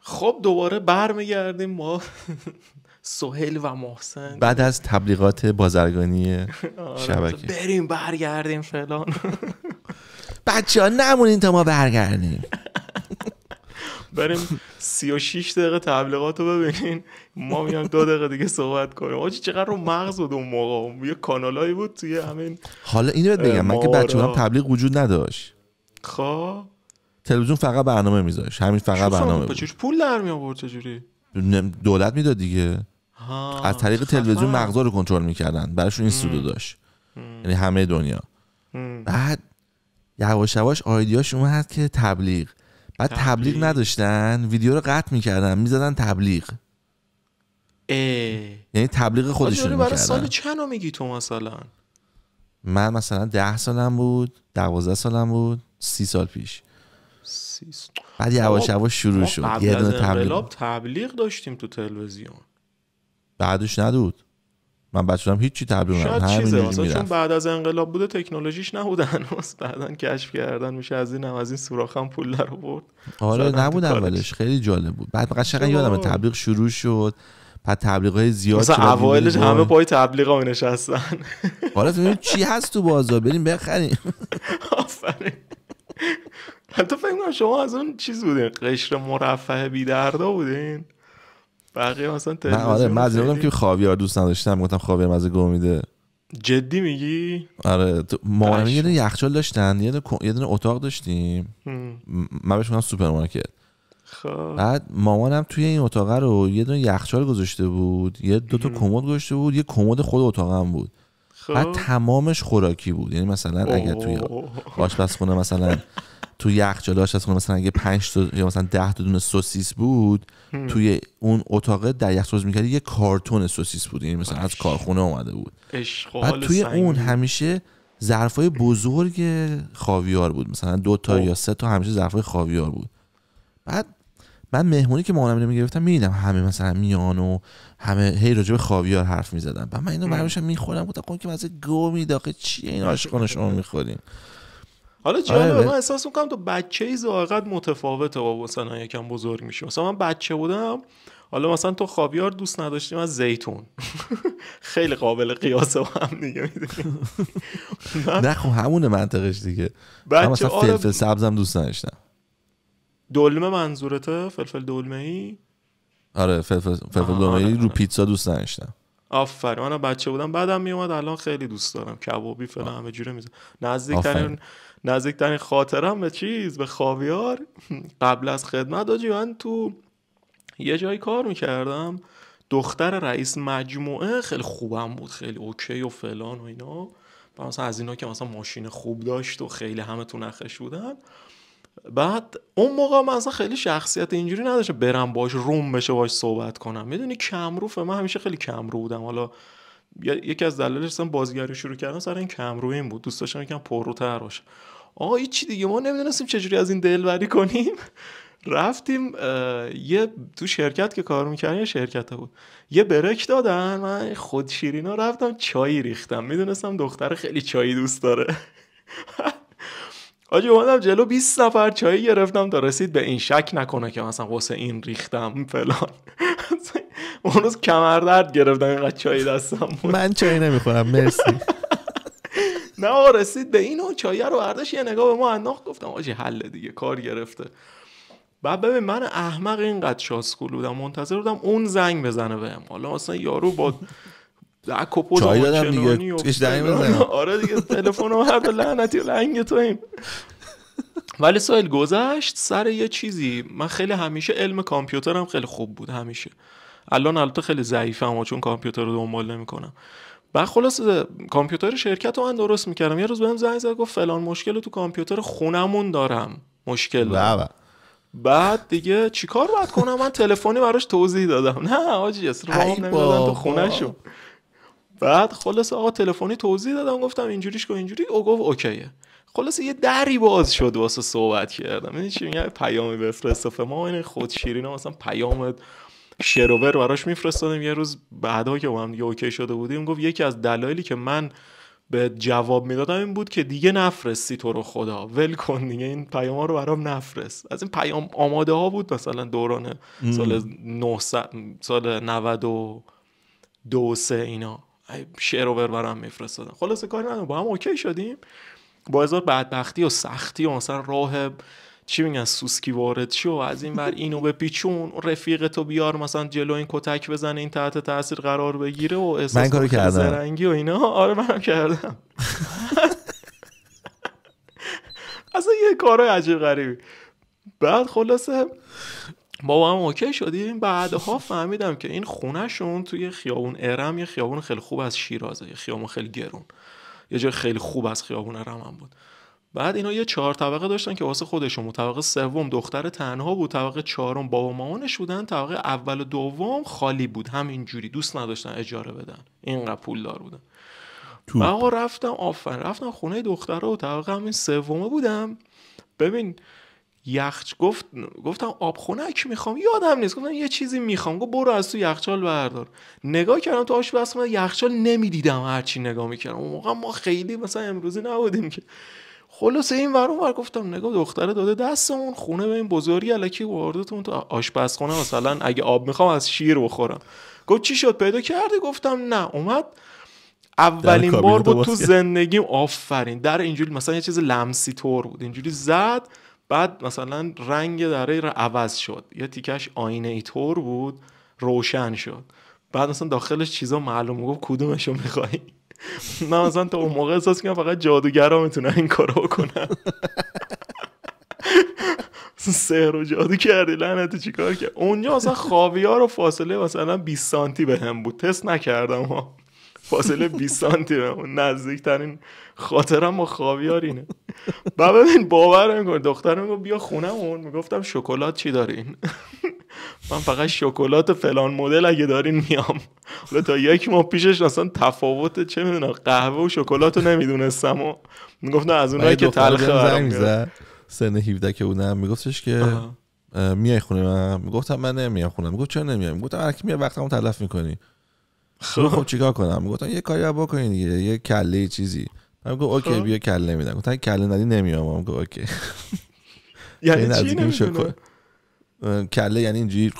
خب دوباره برمیگردیم ما سهل و محسن بعد از تبلیغات بازرگانی آره. شبکه بریم برگردیم فلان بچه ها نمونین تا ما برگردیم بریم 36 دقیقه تبلیغات رو ببینین ما میام دو دقیقه دیگه صحبت کنیم آجی چقدر رو مغز بود اون موقع یه کانالایی بود توی همین حالا اینو رو بگم من که بچه هم تبلیغ وجود نداشت خب تلویزیون فقط برنامه میذاش همین فقط برنامه بود. پول در می آورد چجوری دولت میداد دیگه ها. از طریق تلویزیون مغزا رو کنترل میکردن براشون این سودو داشت یعنی همه دنیا بعد یواش یواش آیدیاش اومد که تبلیغ بعد تبلیغ, نداشتن ویدیو رو قطع میکردن میزدن تبلیغ یعنی تبلیغ خودشون میکردن یعنی برای سال چند میگی تو مثلا من مثلا ده سالم بود دوازده سالم بود سی سال پیش مارکسیست بعد یواش خب، یواش شروع شد یه دونه تبلیغ تبلیغ داشتیم تو تلویزیون بعدش ندود من بچه‌ام هیچ چی تبلیغ شاید چون بعد از انقلاب بوده تکنولوژیش نبوده هنوز بعدن کشف کردن میشه از این هم از این سوراخم پول در آورد آره نبود اولش خیلی جالب بود بعد قشنگ یادم تبلیغ شروع شد بعد تبلیغ های زیاد مثلا همه پای تبلیغ ها نشستن حالا آره، چی هست تو بازار بریم بخریم آفرین تو فکر کنم شما از اون چیز بودین قشر مرفه بی دردا بودین بقیه مثلا آره، تلویزیون آره من از که خاویار دوست نداشتم گفتم خاویار مزه گو میده جدی میگی آره ما یه دن یخچال داشتن یه دونه یه اتاق داشتیم من بهش سوپرمارکت خب بعد مامانم توی این اتاقه رو یه دونه یخچال گذاشته بود یه دو تا کمد گذاشته بود یه کمد خود اتاقم بود خب. بعد تمامش خوراکی بود یعنی مثلا اگر توی آشپزخونه مثلا تو یخ جلاش از مثلا اگه 5 تا یا مثلا 10 تا دونه سوسیس بود توی اون اتاق در یخ سوز میکردی یه کارتون سوسیس بود یعنی مثلا از کارخونه اومده بود بعد توی اون همیشه ظرفای بزرگ خاویار بود مثلا دو تا خب. یا سه تا همیشه ظرفای خاویار بود بعد من مهمونی که مامانم می گرفتم میدیدم همه مثلا میان و همه هی راجب خاویار حرف میزدن بعد من اینو برمیشم میخورم گفتم خب که مزه گو می چیه این شما میخورین حالا جالبه آره، من احساس میکنم تو بچه ای زاقت متفاوته با مثلا یکم بزرگ میشه مثلا من بچه بودم حالا مثلا تو خاویار دوست نداشتیم از زیتون خیلی قابل قیاسه با هم دیگه خب همون منطقش دیگه من مثلا آره. فلفل سبزم دوست نداشتم دلمه منظورته فلفل دلمه ای آره فلفل فلفل ای آره. رو پیتزا دوست نداشتم آفرین من بچه بودم بعدم میومد الان خیلی دوست دارم کبابی فلان همه جوره نزدیک نزدیکترین نزدیکترین خاطرم به چیز به خاویار قبل از خدمت آجی من تو یه جایی کار میکردم دختر رئیس مجموعه خیلی خوبم بود خیلی اوکی و فلان و اینا و مثلا از اینا که مثلا ماشین خوب داشت و خیلی همه تو نخش بودن بعد اون موقع من اصلا خیلی شخصیت اینجوری نداشتم برم باش روم بشه باش صحبت کنم میدونی کمرو من همیشه خیلی کمرو بودم حالا یکی از دلایلش هم بازیگری شروع کردن سر این این بود دوست داشتم یکم پرروتر باشه آقا چی دیگه ما نمیدونستیم چجوری از این دلبری کنیم رفتیم یه تو شرکت که کار میکردن یه شرکت بود یه برک دادن من خود شیرینا رفتم چایی ریختم میدونستم دختر خیلی چای دوست داره آجی اومدم جلو 20 نفر چایی گرفتم تا رسید به این شک نکنه که مثلا واسه این ریختم فلان اون روز کمر درد گرفتم اینقدر چای دستم بود من چای نمیخورم مرسی نه رسید به اینو چای رو برداشت یه نگاه به ما انداخت گفتم آجی حل دیگه کار گرفته بعد ببین من احمق اینقدر شاسکول بودم منتظر بودم اون زنگ بزنه بهم حالا اصلا یارو با چای دادم دیگه آره دیگه تلفن هر لعنتی لنگ تو این ولی سایل گذشت سر یه چیزی من خیلی همیشه علم کامپیوترم خیلی خوب بود همیشه الان البته خیلی ضعیفم چون کامپیوتر رو دنبال نمیکنم بعد خلاص کامپیوتر شرکت رو من درست میکردم یه روز بهم زنگ زد گفت فلان مشکل تو کامپیوتر خونمون دارم مشکل بله، بله. بعد دیگه چیکار باید کنم من تلفنی براش توضیح دادم نه آجی اصلا نمیدادن تو شم بعد خلاص آقا تلفنی توضیح دادم گفتم اینجوریش کن اینجوری او گفت اوکیه خلاص یه دری باز شد واسه صحبت کردم یعنی این چی میگه پیامی بفرست ما این شیرین مثلا پیامت. شروور براش میفرستادیم یه روز بعدا که با هم دیگه اوکی شده بودیم گفت یکی از دلایلی که من به جواب میدادم این بود که دیگه نفرستی تو رو خدا ول کن دیگه این پیام ها رو برام نفرست از این پیام آماده ها بود مثلا دوران سال 900 سال 92 سه اینا شعر و برام میفرستادم خلاصه کاری ندارم با هم اوکی شدیم با هزار بدبختی و سختی و مثلا راه چی میگن سوسکی وارد شو از این بر اینو به پیچون رفیق تو بیار مثلا جلو این کتک بزنه این تحت تاثیر قرار بگیره و احساس من کارو کردم و اینا آره منم کردم اصلا یه کارای عجیب غریبی بعد خلاصه بابا هم اوکی شدیم بعدها فهمیدم که این خونهشون توی خیابون ارم یه خیابون خیلی خوب از شیرازه یه خیابون خیلی گرون یه جای خیلی خوب از خیابون ارم هم بود بعد اینا یه چهار طبقه داشتن که واسه خودشون بود طبقه سوم دختر تنها بود طبقه چهارم بابا مامانش بودن طبقه اول و دوم خالی بود همینجوری دوست نداشتن اجاره بدن اینقدر پول دار بودن و آقا رفتم آفر رفتم خونه دختره و طبقه همین سومه بودم ببین یخچ گفت گفتم آب خنک میخوام یادم نیست گفتم یه چیزی میخوام گفت برو از تو یخچال بردار نگاه کردم تو آشپز یخچال نمیدیدم هرچی نگاه میکردم اون موقع ما خیلی مثلا امروزی نبودیم که خلاصه این ور ور گفتم نگاه دختره داده دستمون خونه به این بزرگی الکی واردتون تو آشپزخونه مثلا اگه آب میخوام از شیر بخورم گفت چی شد پیدا کردی گفتم نه اومد اولین بار بود تو زندگیم آفرین در اینجوری مثلا یه چیز لمسی طور بود اینجوری زد بعد مثلا رنگ دره را عوض شد یه تیکش آینه ای طور بود روشن شد بعد مثلا داخلش چیزا معلوم گفت کدومشو میخوایی من اصلا تا اون موقع احساس کنم فقط جادوگرا میتونن این کارو کنن سهر و جادو کردی لعنتی چیکار کرد اونجا اصلا خاویار و فاصله مثلا 20 سانتی به هم بود تست نکردم ها فاصله 20 سانتی به نزدیکترین خاطرم با خاویار اینه و ببین باور نمیکنه دخترم میگفت بیا خونه اون میگفتم شکلات چی دارین من فقط شکلات فلان مدل اگه دارین میام حالا تا یک ماه پیشش اصلا تفاوت چه میدونم قهوه و شکلات رو نمیدونستم و میگفتن از اونایی که تلخه برام سن 17 که بودم میگفتش که میای خونه من میگفتم من نمیام خونه میگفت چرا نمیام میگفتم کی میاد وقتمو تلف میکنی خب خب چیکار کنم میگفتن یه کاری بکنین دیگه یه کله چیزی من گفتم اوکی خب. بیا کله میدم گفتن کله ندی نمیام گفت اوکی یعنی چی نمیدونم کله یعنی اینجوری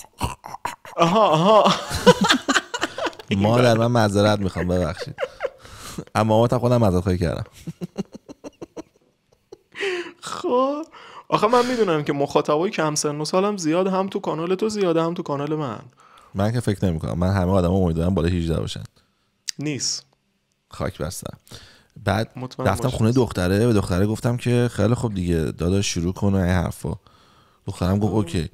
آها آها مادر من معذرت میخوام ببخشید اما هم خودم معذرت خواهی کردم خب آخه من میدونم که مخاطبای کم سن و سالم زیاد هم تو کانال تو زیاده هم تو کانال من من که فکر نمیکنم من همه آدم امیدوارم بالا 18 باشن نیست خاک بستم بعد رفتم خونه دختره به دختره گفتم که خیلی خوب دیگه داداش شروع کن این حرفا دخترم گفت اوکی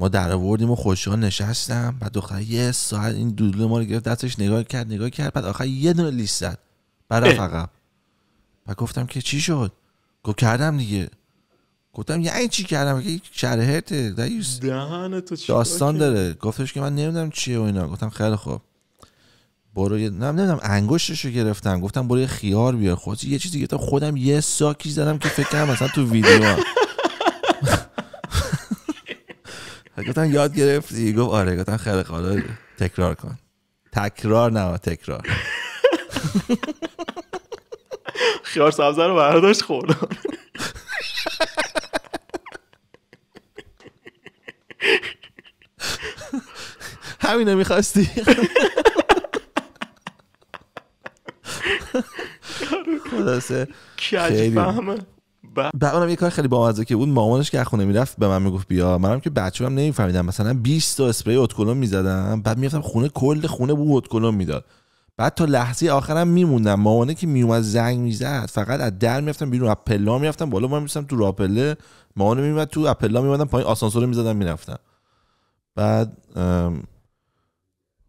ما در آوردیم و خوشحال نشستم بعد دختر یه ساعت این دودلو ما رو گرفت دستش نگاه کرد نگاه کرد بعد آخر یه دونه لیست زد بعد فقط گفتم که چی شد گفت کردم دیگه گفتم این یعنی چی کردم که چی؟ داستان داره گفتش که من نمیدونم چیه و اینا گفتم خیلی خوب برو یه نم نمیدونم انگشتشو گرفتم گفتم برو یه خیار بیار خودت یه چیزی گفتم خودم یه ساکی زدم که فکر کنم مثلا تو ویدیو گفتم یاد گرفتی گفت آره گفتم خیلی تکرار کن تکرار نه تکرار خیار سبز رو برداشت خوردم همینو میخواستی خلاصه خیلی فهمه بعد اونم یه کار خیلی بامزه که بود مامانش که خونه میرفت به من میگفت بیا منم که بچه هم نمیفهمیدم مثلا 20 تا اسپری اتکلون میزدم بعد میرفتم خونه کل خونه بو اتکلون میداد بعد تا لحظه آخرم میموندم مامانه که میومد زنگ میزد فقط از در میفتم بیرون از پلا میفتم بالا من میرسم تو راپله مامانه میومد تو اپلا میومدم پایین آسانسور میزدم میرفتم بعد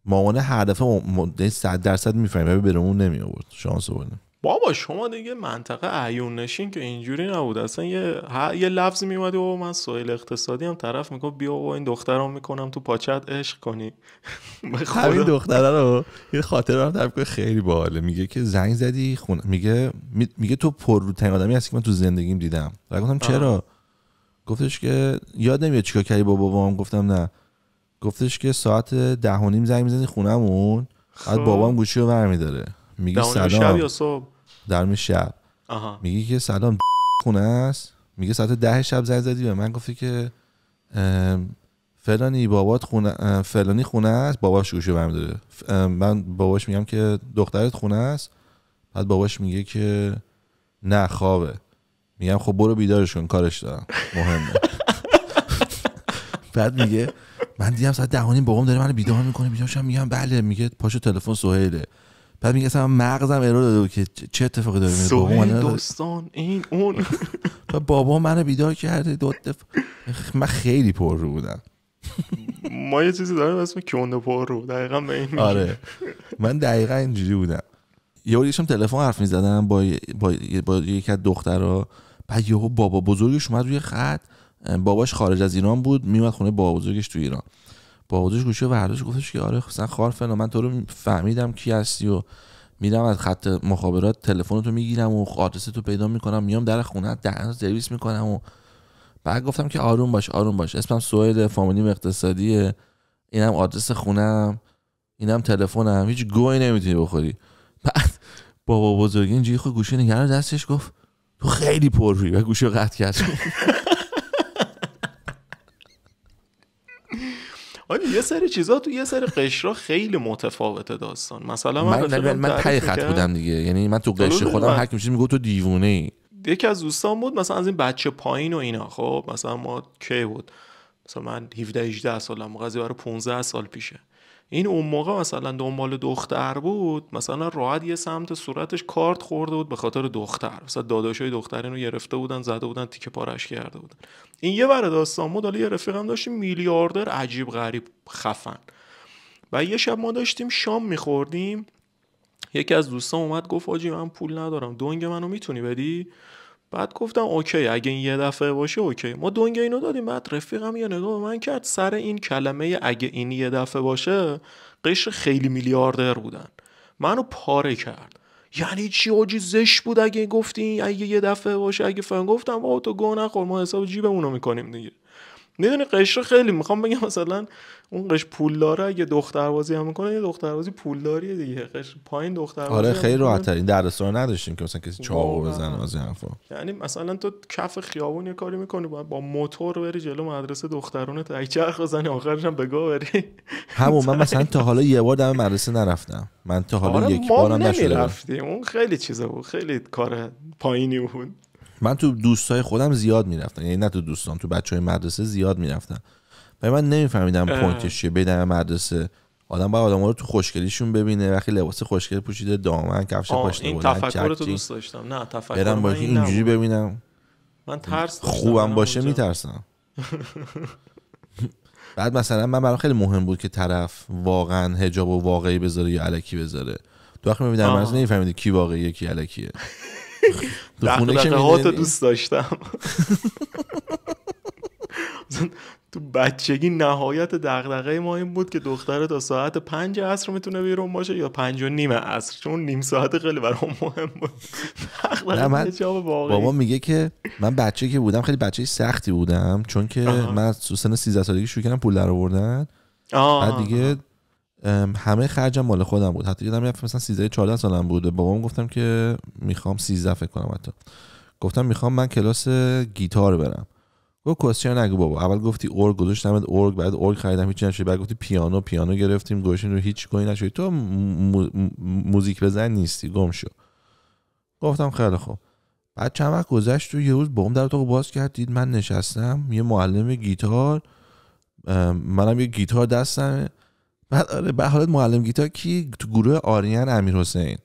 مامانه هر دفعه 100 یعنی درصد میفهمید برمون نمی آورد شانس آوردم بابا شما دیگه منطقه عیون نشین که اینجوری نبود اصلا یه, یه لفظ میومدی بابا من سوئیل اقتصادی هم طرف میگفت بیا بابا این دختران میکنم تو پاچت عشق کنی همین دختره رو یه خاطره رو خیلی باحاله میگه که زنگ زدی خونه میگه میگه تو رو آدمی هستی که من تو زندگیم دیدم گفتم چرا گفتش که یاد نمیاد چیکار کردی با بابام گفتم نه گفتش که ساعت ده و نیم زنگ میزنی خونمون بعد خب. بابام گوشی رو برمیداره میگه سلام شب می شب میگه که سلام خونه است میگه ساعت ده شب زنگ زدی به من گفتی که فلانی بابات خونه فلانی خونه است باباش گوشو داره من باباش میگم که دخترت خونه است بعد باباش میگه که نه خوابه میگم خب برو بیدارش کن کارش دارم مهمه بعد میگه من دیدم ساعت ده و داره منو بیدار میکنه بیدارشم میگم بله میگه پاشو تلفن سهیله بعد میگه اصلا مغزم ارو داده که چه اتفاقی داره میفته دوستان این اون بابا منو بیدار کرده دو من خیلی پر رو بودم ما یه چیزی داریم اسم کیونده پر رو دقیقا به این آره من دقیقا اینجوری بودم یه بار تلفن حرف میزدم با با, با یکی از دخترها بعد یهو بابا بزرگش اومد روی خط باباش خارج از ایران بود میومد خونه بابا بزرگش تو ایران با خودش گوشه ورداش گفتش که آره مثلا خار فلان من تو رو فهمیدم کی هستی و میرم از خط مخابرات تلفن تو میگیرم و آدرس تو پیدا میکنم میام در خونه در سرویس میکنم و بعد گفتم که آروم باش آروم باش اسمم سوهل فامیلیم اقتصادیه اینم آدرس خونم اینم تلفنم هیچ گوی نمیتونی بخوری بعد بابا بزرگی اینجوری خود گوشی نگرد دستش گفت تو خیلی پر روی و گوشی رو قطع کرد آره یه سری چیزا تو یه سری قشرا خیلی متفاوته داستان مثلا من من, من تای خط بودم دیگه یعنی من تو قشر خودم هر کی میگفت تو دیوونه ای یکی از دوستان بود مثلا از این بچه پایین و اینا خب مثلا ما کی بود مثلا من 17 18 سالم قضیه برای 15 سال پیشه این اون موقع مثلا دنبال دختر بود مثلا راحت یه سمت صورتش کارت خورده بود به خاطر دختر مثلا داداشای دختر اینو گرفته بودن زده بودن تیکه پارش کرده بودن این یه ور داستان بود حالا یه رفیقم داشتیم میلیاردر عجیب غریب خفن و یه شب ما داشتیم شام میخوردیم یکی از دوستان اومد گفت آجی من پول ندارم دنگ منو میتونی بدی بعد گفتم اوکی اگه این یه دفعه باشه اوکی ما دنگ اینو دادیم بعد رفیقم یه نگاه من کرد سر این کلمه اگه این یه دفعه باشه قشر خیلی میلیاردر بودن منو پاره کرد یعنی چی اوجی زش بود اگه گفتی اگه یه دفعه باشه اگه فهم گفتم با تو گو نخور ما حساب جیبمونو میکنیم دیگه میدونی قشر خیلی میخوام بگم مثلا اون قش پول داره اگه دختروازی هم میکنه یه دختربازی داریه دیگه قش پایین دختربازی آره خیلی راحت ترین در نداشتیم که مثلا کسی چاقو بزنه از یعنی مثلا تو کف خیابون یه کاری میکنی باید با موتور بری جلو مدرسه دخترونه تا چرخ بزنی آخرش هم بگو بری همون من مثلا تا حالا یه بار دم مدرسه نرفتم من تا حالا آره یک بارم اون خیلی چیزه بود خیلی کار پایینی بود من تو دوستای خودم زیاد میرفتم یعنی نه تو دوستان تو بچه های مدرسه زیاد میرفتم و من نمیفهمیدم پوینتش چیه بدم مدرسه آدم باید آدم رو تو خوشگلیشون ببینه وقتی لباس خوشگل پوشیده دامن کفش پاشته بودن این تفکر تو دوست داشتم نه تفکر برم باید اینجوری ببینم من ترس خوبم باشه میترسم بعد مثلا من برام خیلی مهم بود که طرف واقعا حجاب و واقعی بذاره یا علکی بذاره تو وقتی میبینم من نمیفهمیدی کی واقعیه کی علکیه دخونه ها تو دوست داشتم تو بچگی نهایت دغدغه ما این بود که دختره تا ساعت پنج عصر میتونه بیرون باشه یا پنج و نیم عصر چون نیم ساعت خیلی برام مهم بود من بابا میگه که من بچه که بودم خیلی بچه سختی بودم چون که من سن 13 سالگی شروع کردم پول در بعد دیگه همه خرجم مال خودم بود حتی یادم رفت مثلا 13 14 سالم بود بابام گفتم که میخوام 13 فکر کنم حتی گفتم میخوام من کلاس گیتار برم گفت کوسچن نگو بابا اول گفتی اورگ گذاشتم اورگ بعد اورگ خریدم هیچ چیزی بعد گفتی پیانو پیانو گرفتیم گوشین رو هیچ کوی نشه تو موزیک بزن نیستی گم شو گفتم خیلی خوب بعد چند وقت گذشت و یه روز بابام در اتاق باز کرد دید من نشستم یه معلم گیتار منم یه گیتار دستم. بعد آره به حالت معلم گیتار کی تو گروه آریان امیر حسین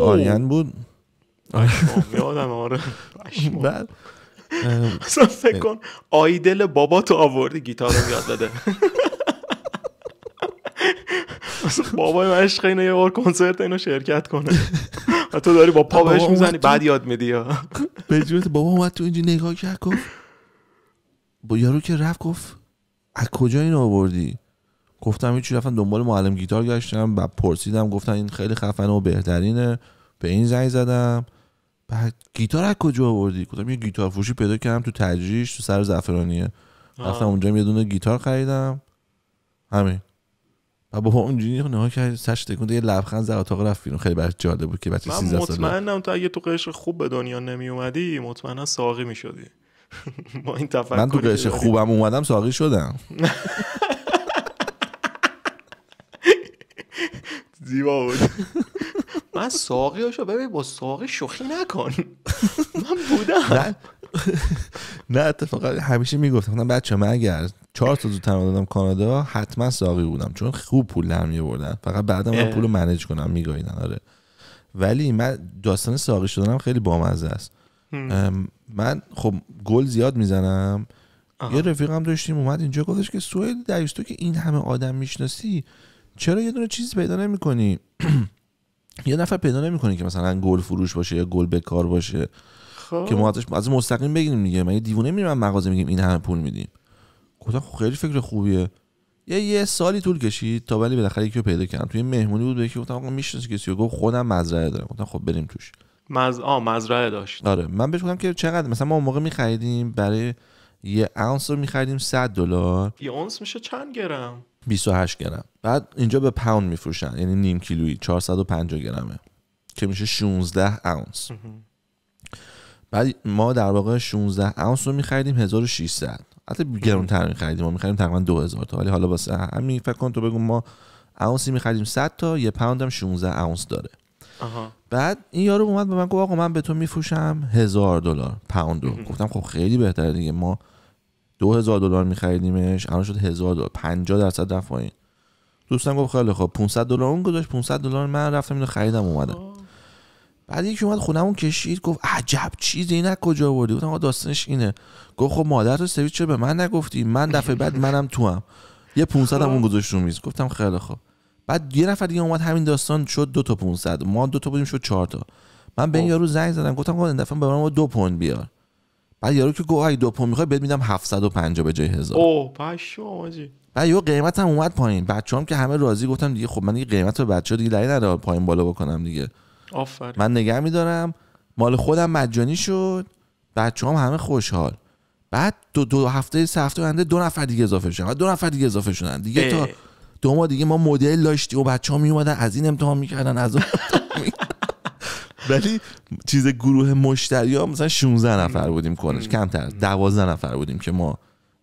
آریان بود یادم آره بعد اصلا فکر کن آیدل بابا تو آوردی گیتار رو یاد داده بابای من عشق اینو یه بار کنسرت اینو شرکت کنه و تو داری با پا بهش میزنی بعد یاد میدی به جورت بابا اومد تو اینجا نگاه کرد گفت با یارو که رفت گفت از کجا این آوردی گفتم هیچی رفتم دنبال معلم گیتار گشتم و پرسیدم گفتن این خیلی خفنه و بهترینه به این زنگ زدم بعد گیتار از کجا آوردی گفتم یه گیتار فروشی پیدا کردم تو تجریش تو سر زعفرانیه رفتم اونجا یه دونه گیتار خریدم همین و اون جینی نگاه که سش تکون یه لبخند زد اتاق رفت بیرون خیلی برات جالب بود که بچه 13 ساله مطمئنم تو اگه تو قشر خوب به دنیا نمی اومدی مطمئنا ساقی شدی با این تفکر من تو قشر خوبم اومدم ساقی شدم زیبا بود من ساقی هاشو ببین با ساقی شوخی نکن من بودم نه اتفاقا همیشه میگفتم بچه من اگر چهار تا زودتر دادم کانادا حتما ساقی بودم چون خوب پول در میوردن فقط بعدم من پول رو کنم میگاهیدن آره ولی من داستان ساقی شدنم خیلی بامزه است من خب گل زیاد میزنم یه رفیقم داشتیم اومد اینجا گفتش که سوئد در که این همه آدم میشناسی چرا یه دونه چیزی پیدا نمیکنی یه نفر پیدا نمیکنی که مثلا گل فروش باشه یا گل بکار باشه خب. که ما از مستقیم بگیریم دیگه من دیوونه میریم من مغازه میگیم این همه پول میدیم گفتم خب خیلی فکر خوبیه یه یه سالی طول کشید تا ولی بالاخره یکی رو پیدا کردم توی مهمونی بود یکی گفتم آقا میشناسی کسی گفت خودم مزرعه دارم گفتم خب بریم توش مز مزرعه داشت آره من بهش گفتم که چقدر مثلا ما اون موقع می‌خریدیم برای یه اونس رو می‌خریدیم 100 دلار یه اونس میشه چند گرم 28 گرم بعد اینجا به پوند میفروشن یعنی نیم کیلویی 450 گرمه که میشه 16 اونس بعد ما در واقع 16 اونس رو میخریدیم 1600 حتی گرونتر میخریدیم ما میخریدیم تقریبا 2000 تا ولی حالا واسه همین فکر کن تو بگو ما اونسی میخریدیم 100 تا یه پوند هم 16 اونس داره آها. بعد این یارو اومد به من گفت آقا من به تو میفروشم 1000 دلار پوند رو گفتم خب خیلی بهتره دیگه ما 2000 دلار میخریدیمش الان شد 1000 دلار 50 درصد رفت پایین دوستم گفت خیلی خوب 500 دلار اون گذاشت 500 دلار من رفتم اینو خریدم اومدم بعد یکی اومد خونمون کشید گفت عجب چیزی نه کجا آوردی گفتم داستانش اینه گفت خب مادر تو سویچ چرا به من نگفتی من دفعه بعد منم تو هم یه 500 هم اون گذاشت رو میز گفتم خیلی خوب بعد یه نفر دیگه اومد همین داستان شد دو تا 500 ما دو تا بودیم شد چهار تا من به این خب. یارو زنگ زدم گفتم این دفعه به من دو پوند بیار بعد یارو که گفت دو دوپو میخوای بهت میدم 750 به جای 1000 اوه پشو آجی بعد یه قیمت هم اومد پایین بچه هم که همه راضی گفتم دیگه خب من دیگه قیمت رو بچه‌ها دیگه لای نداره پایین بالا بکنم دیگه آفر من نگه میدارم مال خودم مجانی شد بچه‌ام هم همه خوشحال بعد دو, دو هفته سه هفته بنده دو نفر دیگه اضافه شدن دو نفر دیگه اضافه شدن دیگه اه. تا دو ما دیگه ما مدل داشتیم و بچه‌ها می اومدن از این امتحان میکردن از اون ولی چیز گروه مشتری ها مثلا 16 نفر بودیم کنش کمتر 12 نفر بودیم که ما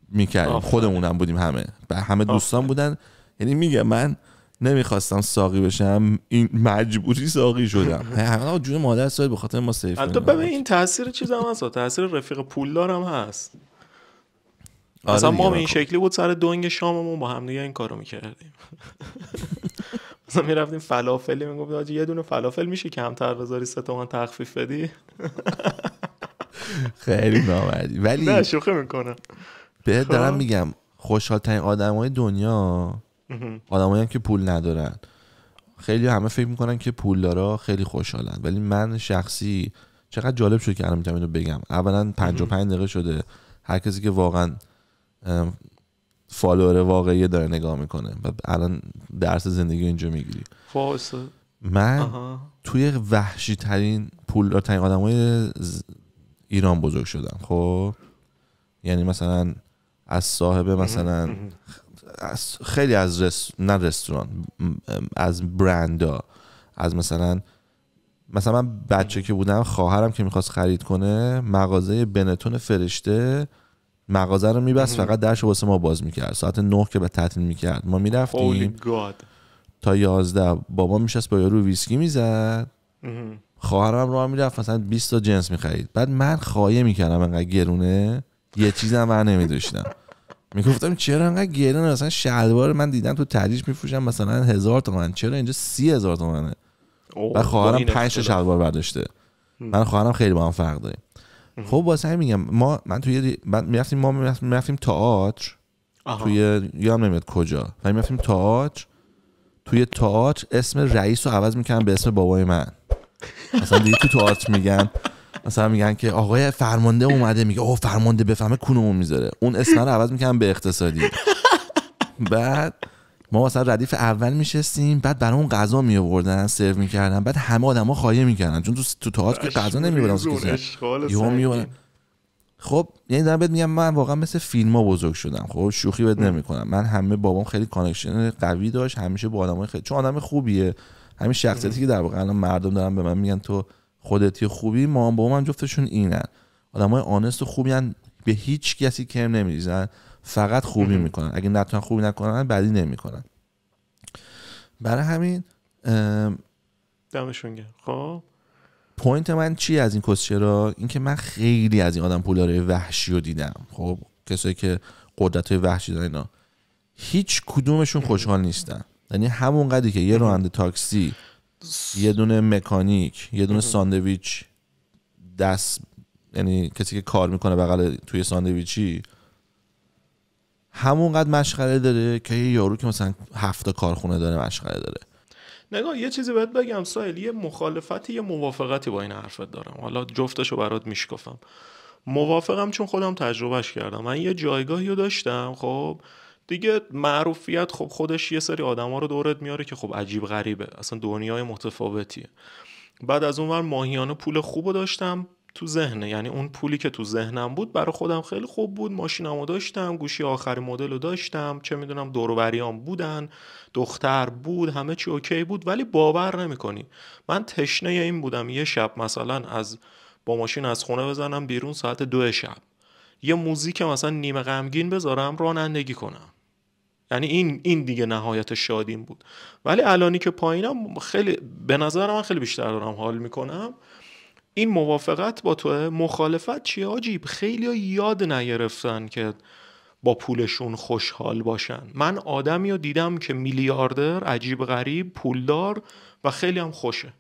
میکردیم خودمونم بودیم همه و همه دوستان بودن یعنی میگه من نمیخواستم ساقی بشم این مجبوری ساقی شدم همه جون مادر سال به خاطر ما سیف حتی ببین این تاثیر چیز هم هست تاثیر رفیق پولدارم هست آره اصلا ما این خب. شکلی بود سر دنگ شاممون با هم دیگه این کارو میکردیم مثلا رفتیم فلافلی میگفت آجی یه دونه فلافل میشه کمتر بذاری سه تومن تخفیف بدی خیلی نامردی ولی نه شوخی میکنم بهت خب. دارم میگم خوشحال ترین های دنیا آدمایی هم که پول ندارن خیلی همه فکر میکنن که پول دارا خیلی خوشحالن ولی من شخصی چقدر جالب شد که الان میتونم اینو بگم اولا 55 دقیقه شده هر کسی که واقعا فالوور واقعی داره نگاه میکنه و الان درس زندگی اینجا میگیری خب، من توی وحشی ترین پول ترین آدم های ایران بزرگ شدم خب یعنی مثلا از صاحب مثلا از خیلی از رست نه رستوران از برندا از مثلا مثلا من بچه که بودم خواهرم که میخواست خرید کنه مغازه بنتون فرشته مغازه رو میبست فقط درش واسه ما باز میکرد ساعت 9 که به تعطیل میکرد ما میرفتیم تا 11 بابا میشست با یارو ویسکی میزد خواهرم رو میرفت مثلا 20 تا جنس میخرید بعد من خواهی میکردم انقدر گرونه یه چیزم بر نمیداشتم میگفتم چرا انقدر گرونه مثلا شلوار من دیدم تو می میفروشم مثلا هزار تومن چرا اینجا سی هزار تومنه و خواهرم پنج شلوار برداشته من خواهرم خیلی با هم فرق داریم خب واسه همین میگم ما من توی من میرفتیم ما میرفتیم تئاتر توی یادم نمیاد کجا و میرفتیم تئاتر توی تئاتر اسم رئیس رو عوض میکنم به اسم بابای من مثلا دیگه تو تئاتر میگن مثلا میگن که آقای فرمانده اومده میگه او فرمانده بفهمه کونمون میذاره اون اسم رو عوض میکنم به اقتصادی بعد ما مثلا ردیف اول میشستیم بعد برای اون غذا می آوردن سرو میکردن بعد همه آدما خایه میکردن چون تو تو تئاتر که غذا نمیبرن خب یعنی دارم بهت میگم من واقعا مثل فیلم ها بزرگ شدم خب شوخی بهت نمیکنم من همه بابام خیلی کانکشن قوی داشت همیشه با آدمای خیلی چون آدم خوبیه همین شخصیتی که در واقع الان مردم دارن به من میگن تو خودتی خوبی ما بابام جفتشون اینن آدمای آنست و خوبین به هیچ کسی کم نمیریزن فقط خوبی میکنن اگه نتونن خوبی نکنن بدی نمیکنن برای همین دمشونگه خب پوینت من چی از این را اینکه من خیلی از این آدم پولاره وحشی رو دیدم خب کسایی که قدرت های وحشی دارن اینا هیچ کدومشون خوشحال نیستن یعنی همون قدری که یه راننده تاکسی یه دونه مکانیک یه دونه ساندویچ دست یعنی کسی که کار میکنه بغل توی ساندویچی همونقدر مشغله داره که یه یارو که مثلا هفته کارخونه داره مشغله داره نگاه یه چیزی بهت بگم سایل یه مخالفتی یه موافقتی با این حرفت دارم حالا جفتشو برات میشکافم موافقم چون خودم تجربهش کردم من یه جایگاهی رو داشتم خب دیگه معروفیت خب خودش یه سری آدما رو دورت میاره که خب عجیب غریبه اصلا دنیای متفاوتیه بعد از اونور ماهیانه پول خوب داشتم تو ذهنه یعنی اون پولی که تو ذهنم بود برای خودم خیلی خوب بود ماشینمو داشتم گوشی آخری مدل رو داشتم چه میدونم دوروبریام بودن دختر بود همه چی اوکی بود ولی باور نمیکنی من تشنه این بودم یه شب مثلا از با ماشین از خونه بزنم بیرون ساعت دو شب یه موزیک مثلا نیمه غمگین بذارم رانندگی کنم یعنی این این دیگه نهایت شادیم بود ولی الانی که پایینم خیلی به نظر من خیلی بیشتر دارم حال میکنم این موافقت با توه مخالفت چیه آجیب خیلی یاد نگرفتن که با پولشون خوشحال باشن من آدمی رو دیدم که میلیاردر عجیب غریب پولدار و خیلی هم خوشه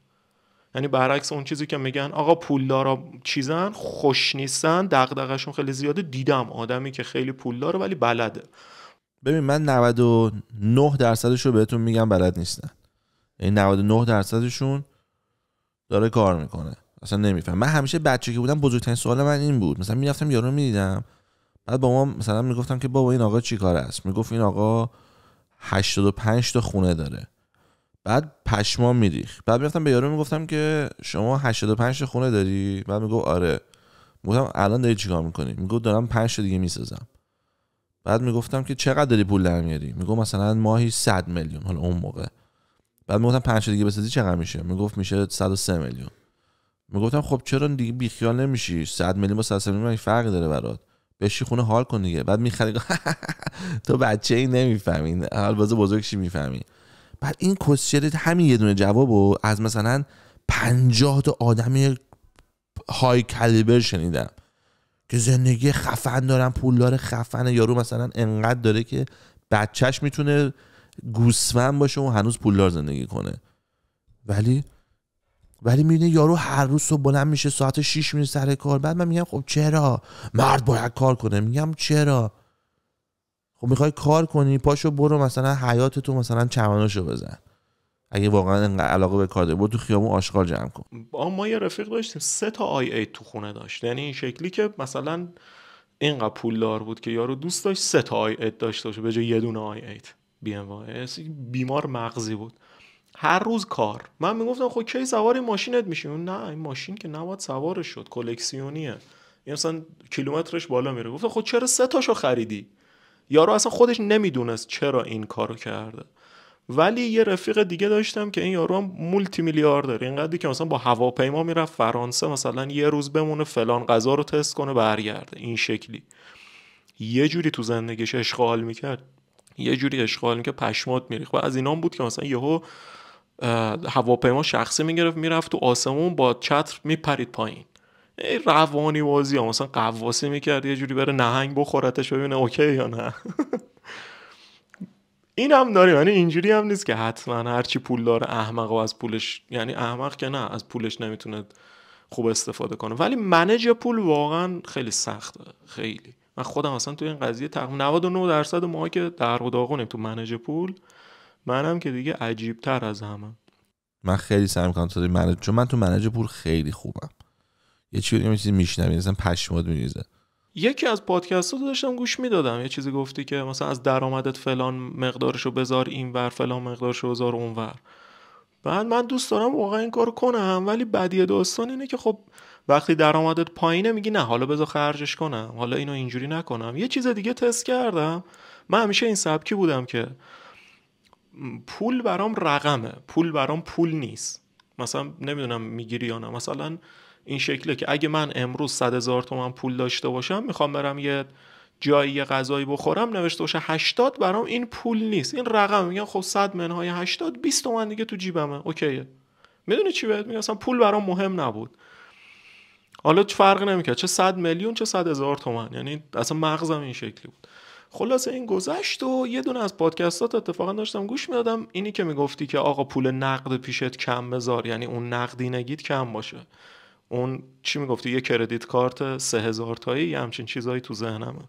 یعنی برعکس اون چیزی که میگن آقا پولدارا چیزن خوش نیستن دغدغشون خیلی زیاده دیدم آدمی که خیلی پولدار ولی بلده ببین من 99 درصدش رو بهتون میگم بلد نیستن این یعنی 99 درصدشون داره کار میکنه اصلا نمیفهم من همیشه بچه که بودم بزرگترین سوال من این بود مثلا میرفتم یارو میدیدم بعد با ما مثلا میگفتم که بابا این آقا چیکار است میگفت این آقا 85 تا خونه داره بعد پشما میریخ بعد میرفتم به یارو میگفتم که شما 85 تا خونه داری بعد میگفت آره میگفتم الان داری چیکار میکنی میگفت دارم 5 تا دیگه میسازم بعد میگفتم که چقدر داری پول در میاری میگفت مثلا ماهی 100 میلیون حالا اون موقع بعد میگفتم 5 تا دیگه بسازی چقدر میشه میگفت میشه 103 میلیون گفتم خب چرا دیگه بیخیال نمیشی 100 میلیون با 100 میلی فرق داره برات بشی خونه حال کن دیگه بعد میخری تو بچه ای نمیفهمی حال باز بزرگشی میفهمی بعد این کوشر همین یه دونه جوابو از مثلا 50 تا آدم های کالیبر شنیدم که زندگی خفن دارن پولدار خفن یارو مثلا انقدر داره که بچهش میتونه گوسفند باشه و هنوز پولدار زندگی کنه ولی ولی میبینه یارو هر روز صبح بلند میشه ساعت 6 میره سر کار بعد من میگم خب چرا مرد باید کار کنه میگم چرا خب میخوای کار کنی پاشو برو مثلا حیات تو مثلا چمناشو بزن اگه واقعا علاقه به کار داری برو تو خیابون آشغال جمع کن ما یه رفیق داشتیم سه تا آی ای تو خونه داشت یعنی این شکلی که مثلا اینقدر دار بود که یارو دوست داشت سه تا آی ایت داشته باشه به جای یه دونه آی ایت بیمار مغزی بود هر روز کار من میگفتم خب کی سوار این ماشینت اون نه این ماشین که نباید سوارش شد کلکسیونیه این مثلا کیلومترش بالا میره گفتم خب چرا سه تاشو خریدی یارو اصلا خودش نمیدونست چرا این کارو کرده ولی یه رفیق دیگه داشتم که این یارو هم مولتی داره اینقدری که مثلا با هواپیما میرفت فرانسه مثلا یه روز بمونه فلان غذا رو تست کنه برگرده این شکلی یه جوری تو زندگیش اشغال میکرد یه جوری اشغال که پشمات میریخت و از اینام بود که مثلا یهو هواپیما شخصی میگرفت میرفت تو آسمون با چتر میپرید پایین روانی بازی ها مثلا قواسی میکرد یه جوری بره نهنگ بخورتش ببینه اوکی یا نه این هم داریم یعنی اینجوری هم نیست که حتما هرچی پول داره احمق و از پولش یعنی احمق که نه از پولش نمیتونه خوب استفاده کنه ولی منج پول واقعا خیلی سخته خیلی من خودم اصلا تو این قضیه تقریبا 99 درصد ما که در و داغونیم تو منج پول منم که دیگه عجیب تر از همه من خیلی سعی میکنم تا چون من تو منج پور خیلی خوبم یه چیزی یه چیزی میشنوی مثلا پشمات میریزه یکی از پادکست رو داشتم گوش میدادم یه چیزی گفتی که مثلا از درآمدت فلان مقدارشو بذار ور فلان مقدارشو بذار اونور بعد من دوست دارم واقعا این کار کنم ولی بدی داستان اینه که خب وقتی درآمدت پایینه میگی نه حالا بذار خرجش کنم حالا اینو اینجوری نکنم یه چیز دیگه تست کردم من همیشه این سبکی بودم که پول برام رقمه پول برام پول نیست مثلا نمیدونم میگیری یا نه مثلا این شکله که اگه من امروز صد هزار تومن پول داشته باشم میخوام برم یه جایی یه غذایی بخورم نوشته باشه 80 برام این پول نیست این رقم میگن خب 100 منهای 80 20 تومن دیگه تو جیبمه اوکیه میدونی چی بهت میگم پول برام مهم نبود حالا فرق نمیکرد چه 100 میلیون چه صد هزار تومن یعنی اصلا مغزم این شکلی بود خلاصه این گذشت و یه دونه از پادکستات اتفاقا داشتم گوش میدادم اینی که میگفتی که آقا پول نقد پیشت کم بذار یعنی اون نقدی نگید کم باشه اون چی میگفتی یه کردیت کارت سه هزار تایی یه همچین چیزایی تو ذهنمه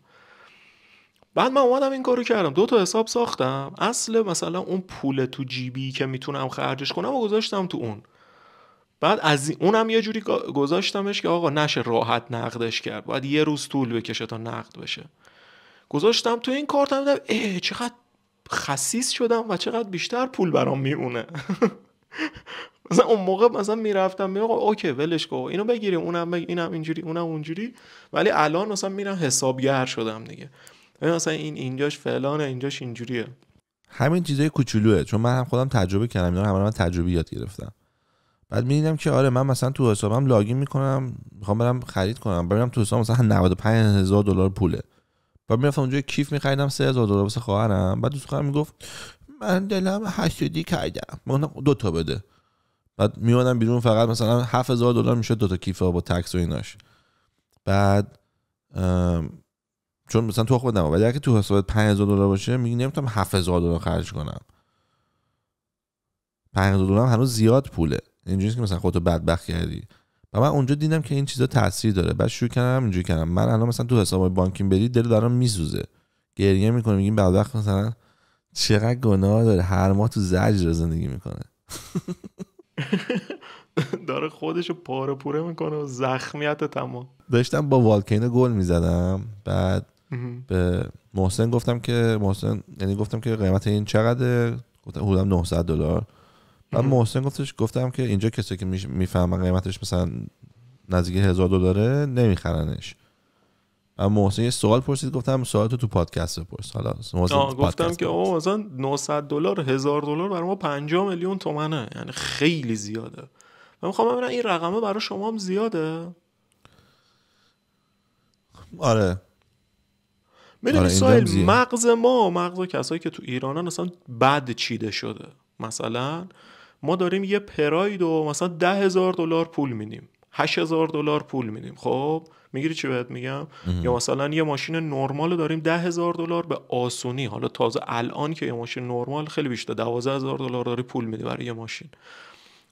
بعد من اومدم این کارو کردم دو تا حساب ساختم اصل مثلا اون پول تو جیبی که میتونم خرجش کنم و گذاشتم تو اون بعد از اونم یه جوری گذاشتمش که آقا نشه راحت نقدش کرد بعد یه روز طول بکشه تا نقد بشه گذاشتم تو این کارت هم اه چقدر خصیص شدم و چقدر بیشتر پول برام میونه مثلا اون موقع مثلا میرفتم می او اوکی ولش کن اینو بگیریم اونم بگیر اینم اینجوری اونم اونجوری ولی الان مثلا میرم حسابگر شدم دیگه مثلا این اینجاش فلانه اینجاش اینجوریه همین چیزای کوچولوه چون من هم خودم تجربه کردم اینا همه من تجربه یاد گرفتم بعد میدیدم که آره من مثلا تو حسابم لاگین میکنم میخوام برم خرید کنم ببینم تو حساب مثلا 95000 دلار پوله و میرفتم اونجا کیف میخریدم 3000 دلار واسه خواهرم بعد دوست خواهرم میگفت من دلم حسودی کردم من دو تا بده بعد میومدم بیرون فقط مثلا 7000 دلار میشه دو تا کیف با تکس و ایناش بعد چون مثلا تو خودم ولی اگه تو حسابت 5000 دلار باشه میگی نمیتونم 7000 دلار خرج کنم 5000 دلار هنوز زیاد پوله اینجوریه که مثلا خودتو بدبخت کردی و من اونجا دیدم که این چیزا تاثیر داره بعد شروع کردم اینجوری کردم من الان مثلا تو حساب بانکیم بری دل دارم میسوزه گریه میکنه میگیم بعد وقت مثلا چقدر گناه داره هر ماه تو زجر زندگی میکنه داره خودشو پاره پوره میکنه و زخمیت تمام داشتم با والکینو گل میزدم بعد به محسن گفتم که محسن یعنی گفتم که قیمت این چقدر گفتم حدود 900 دلار و محسن گفتش گفتم که اینجا کسی که میفهمن قیمتش مثلا نزدیک هزار دلاره نمیخرنش و محسن یه سوال پرسید گفتم سوال تو پادکست بپرس حالا گفتم که او مثلا 900 دلار هزار دلار برای ما 5 میلیون تومنه یعنی خیلی زیاده من میخوام ببینم این رقمه برای شما هم زیاده آره میدونی آره سایل مغز ما مغز کسایی که تو ایرانن اصلا بد چیده شده مثلا ما داریم یه پراید و مثلا ده هزار دلار پول میدیم 8000 دلار پول میدیم خب میگیری چی بهت میگم یا مثلا یه ماشین نرمال داریم ده هزار دلار به آسونی حالا تازه الان که یه ماشین نرمال خیلی بیشتر دوازده هزار دلار داری پول میدی برای یه ماشین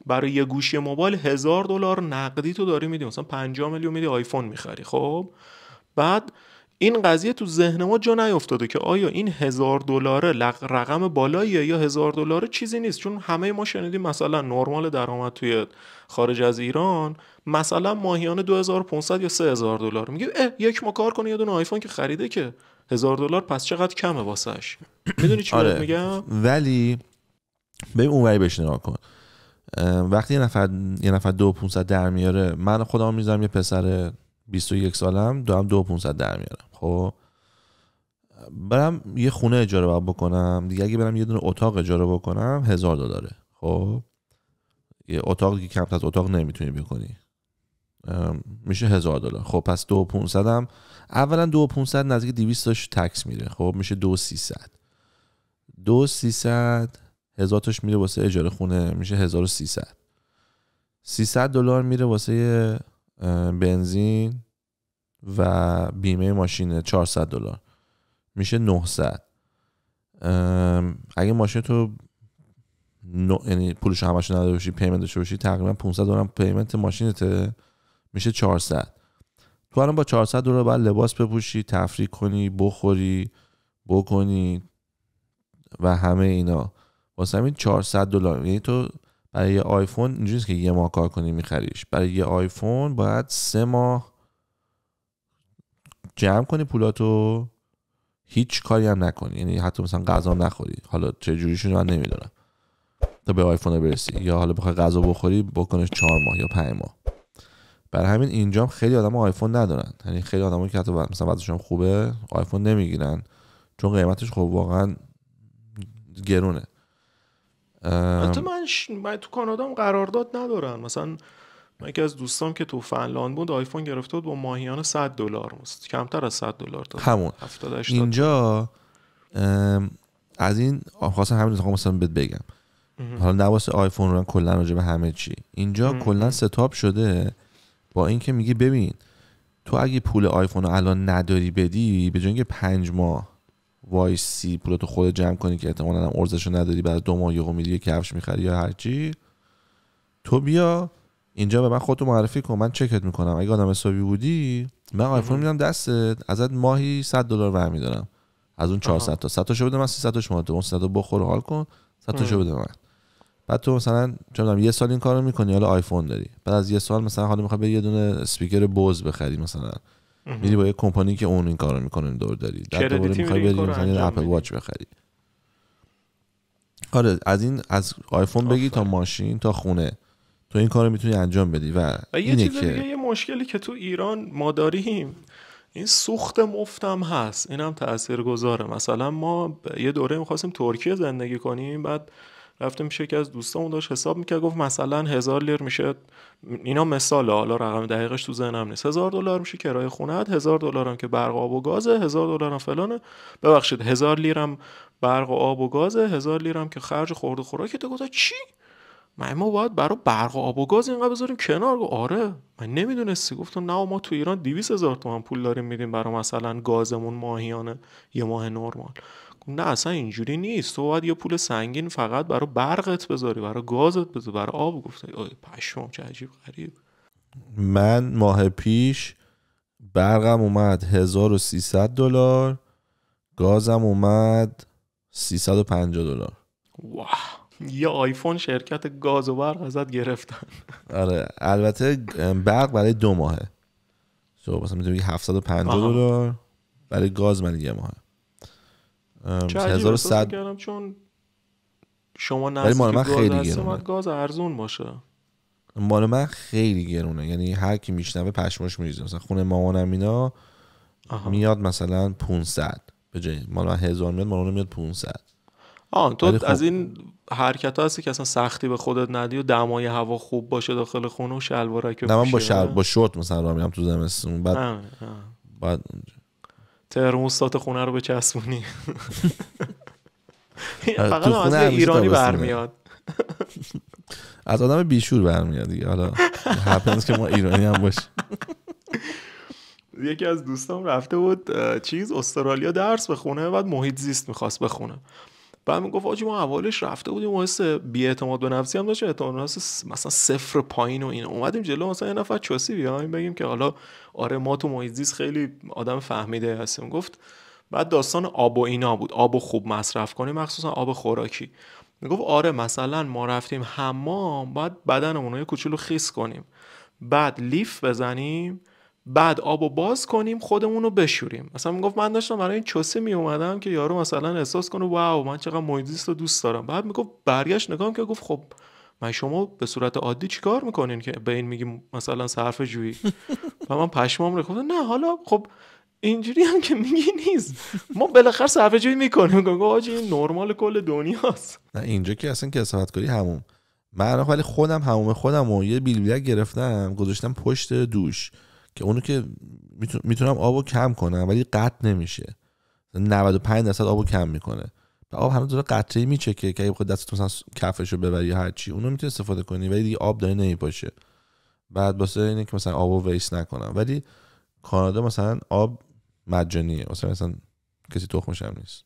برای یه گوشی موبایل هزار دلار نقدی تو داری میدی مثلا 5 میلیون میدی آیفون میخری خب بعد این قضیه تو ذهن ما جا نیافتاده که آیا این هزار دلاره رقم بالاییه یا هزار دلاره چیزی نیست چون همه ما شنیدیم مثلا نرمال درآمد توی خارج از ایران مثلا ماهیانه 2500 یا 3000 دلار میگه اه یک ما کار کنه یه دونه آیفون که خریده که هزار دلار پس چقدر کمه واسش میدونی چی آره. میگم ولی به اونوری وری نگاه کن وقتی یه نفر یه نفر 2500 در میاره من خودم میذارم یه پسر 21 سالم دارم 2500 در میارم خب برم یه خونه اجاره بکنم دیگه اگه برم یه دونه اتاق اجاره بکنم هزار داره خب یه اتاق که کمتر از اتاق نمیتونی بکنی میشه هزار دلار خب پس 2500 هم اولا 2500 نزدیک 200 تاش تکس میره خب میشه 2300 2300 هزار تاش میره واسه اجاره خونه میشه 1300 300 دلار میره واسه بنزین و بیمه ماشین 400 دلار میشه 900 اگه ماشین تو یعنی پولش همش نداره باشی پیمنت داشته باشی تقریبا 500 دلار پیمنت ماشینته میشه 400 تو الان با 400 دلار بعد لباس بپوشی تفریح کنی بخوری بکنی و همه اینا واسه همین 400 دلار یعنی تو برای یه آیفون اینجوریه که یه ماه کار کنی میخریش برای یه آیفون باید سه ماه جمع کنی پولاتو هیچ کاری هم نکنی یعنی حتی مثلا غذا نخوری حالا چه جوریشون من نمیدونم تا به آیفون برسی یا حالا بخوای غذا بخوری بکنش چهار ماه یا پنج ماه برای همین اینجام خیلی آدم آیفون ندارن یعنی خیلی آدمایی که حتی مثلا وضعشون خوبه آیفون نمیگیرن چون قیمتش خب واقعا گرونه حتی من, ش... من تو کانادا هم قرارداد ندارم مثلا من یکی از دوستام که تو فنلاند بود آیفون گرفته بود با ماهیانه 100 دلار مست کمتر از 100 دلار تا همون 70 اینجا از این خواستم همین رو مثلا بهت بگم حالا نواس آیفون رو کلا راجع به همه چی اینجا کلا ستاپ شده با اینکه میگه ببین تو اگه پول آیفون رو الان نداری بدی به جای اینکه 5 ماه وایسی پولتو خود جمع کنی که احتمالا هم ارزشو نداری بعد دو ماه یهو میری کفش میخری یا هرچی تو بیا اینجا به من خودتو معرفی کن من چکت میکنم اگه آدم حسابی بودی من آیفون میدم دستت ازت ماهی 100 دلار برمی میدارم از اون 400 تا 100 تاشو بده من 300 تاشو مونده اون 300 تا بخور حال کن 100 تاشو بده من بعد تو مثلا چه یه سال این کارو میکنی حالا آیفون داری بعد از یه سال مثلا حالا میخوای یه دونه اسپیکر بوز بخری مثلا میری با یه کمپانی که اون این رو میکنه دور داری در دوباره میخوای بری مثلا اپل واچ بخری آره از این از آیفون بگی تا ماشین تا خونه تو این کارو میتونی انجام بدی و, و یه یه مشکلی که تو ایران ما داریم این سوخت مفتم هست اینم تاثیر گذاره مثلا ما یه دوره میخواستیم ترکیه زندگی کنیم بعد رفتم میشه که از دوستامون داشت حساب میکرد گفت مثلا هزار لیر میشه اینا مثال حالا رقم دقیقش تو ذهنم نیست هزار دلار میشه کرایه خونه هزار دلار هم که برق آب و گازه هزار دلار هم فلانه ببخشید هزار لیرم برق و آب و گازه هزار لیرم که خرج خورد و که تو گفت چی من ما باید برای برق و آب و گاز اینقدر بذاریم کنار گفت آره من نمیدونستی گفتم نه ما تو ایران 200 هزار تومن پول داریم میدیم برای مثلا گازمون ماهیانه یه ماه نرمال نه اصلا اینجوری نیست تو باید یه پول سنگین فقط برای برقت بذاری برای گازت بذاری برای آب گفته آی چه عجیب غریب من ماه پیش برقم اومد 1300 دلار گازم اومد 350 دلار واه یه آیفون شرکت گاز و برق ازت گرفتن آره البته برق برای دو ماهه تو مثلا میتونی 750 دلار برای گاز من یه ماهه 1100 کردم چون شما نزدیک مال من خیلی گرونه گاز ارزون باشه مال من خیلی گرونه یعنی هر کی میشنوه پشمش میریزه مثلا خونه مامانم اینا میاد مثلا 500 به جای مال من 1000 میاد مال میاد 500 آه تو خب از این حرکت ها هستی که اصلا سختی به خودت ندی و دمای هوا خوب باشه داخل خونه و شلوارک نه من با با شورت مثلا را میرم تو زمستون بعد بعد ترموستات خونه رو به چسبونی فقط از ایرانی برمیاد از آدم بیشور برمیاد دیگه حالا که ما ایرانی هم باشیم یکی از دوستام رفته بود چیز استرالیا درس بخونه بعد محیط زیست میخواست بخونه بعد گفت آجی ما اولش رفته بودیم و بی اعتماد به نفسی هم داشت اعتماد نفس مثلا صفر پایین و این اومدیم جلو مثلا یه نفر چوسی بیایم بگیم که حالا آره ما تو محیط خیلی آدم فهمیده هستیم گفت بعد داستان آب و اینا بود آب و خوب مصرف کنیم مخصوصا آب خوراکی گفت آره مثلا ما رفتیم حمام بعد بدنمون رو یه کوچولو خیس کنیم بعد لیف بزنیم بعد آب و باز کنیم خودمون رو بشوریم مثلا میگفت من داشتم برای این چوسه می اومدم که یارو مثلا احساس کنه واو من چقدر مویدیست رو دوست دارم بعد میگفت برگشت نگام که گفت خب من شما به صورت عادی چیکار میکنین که به این میگیم مثلا صرف جویی و من پشمام رو نه حالا خب اینجوری هم که میگی نیست ما بالاخره صرف جویی میکنیم گفتم آجی این نرمال کل دنیاست نه اینجا که اصلا کسافت کاری همون من خودم هموم خودم و یه گرفتم گذاشتم پشت دوش اونو که میتونم آبو کم کنم ولی قطع نمیشه 95 درصد آبو کم میکنه و آب هنوز داره قطره میچکه که اگه دست دستت مثلا کفشو ببری هر چی اونو میتونی استفاده کنی ولی دیگه آب داره نمیپاشه بعد واسه اینه که مثلا آبو ویس نکنم ولی کانادا مثلا آب مجانیه مثلا مثلا کسی تخمش هم نیست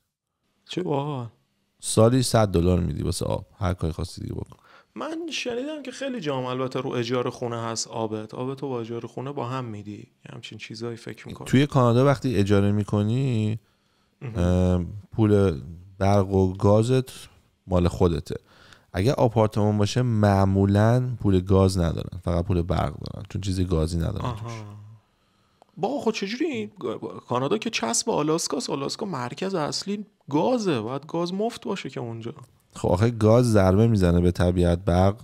چه با سالی 100 دلار میدی واسه آب هر کاری خواستی دیگه بکن من شنیدم که خیلی جام البته رو اجاره خونه هست آبت آبت و با اجاره خونه با هم میدی همچین چیزهایی فکر میکنی توی کانادا وقتی اجاره میکنی پول برق و گازت مال خودته اگه آپارتمان باشه معمولا پول گاز ندارن فقط پول برق دارن چون چیزی گازی ندارن با خود خب چجوری کانادا که چسب آلاسکا آلاسکا مرکز اصلی گازه باید گاز مفت باشه که اونجا خب آخه گاز ضربه میزنه به طبیعت برق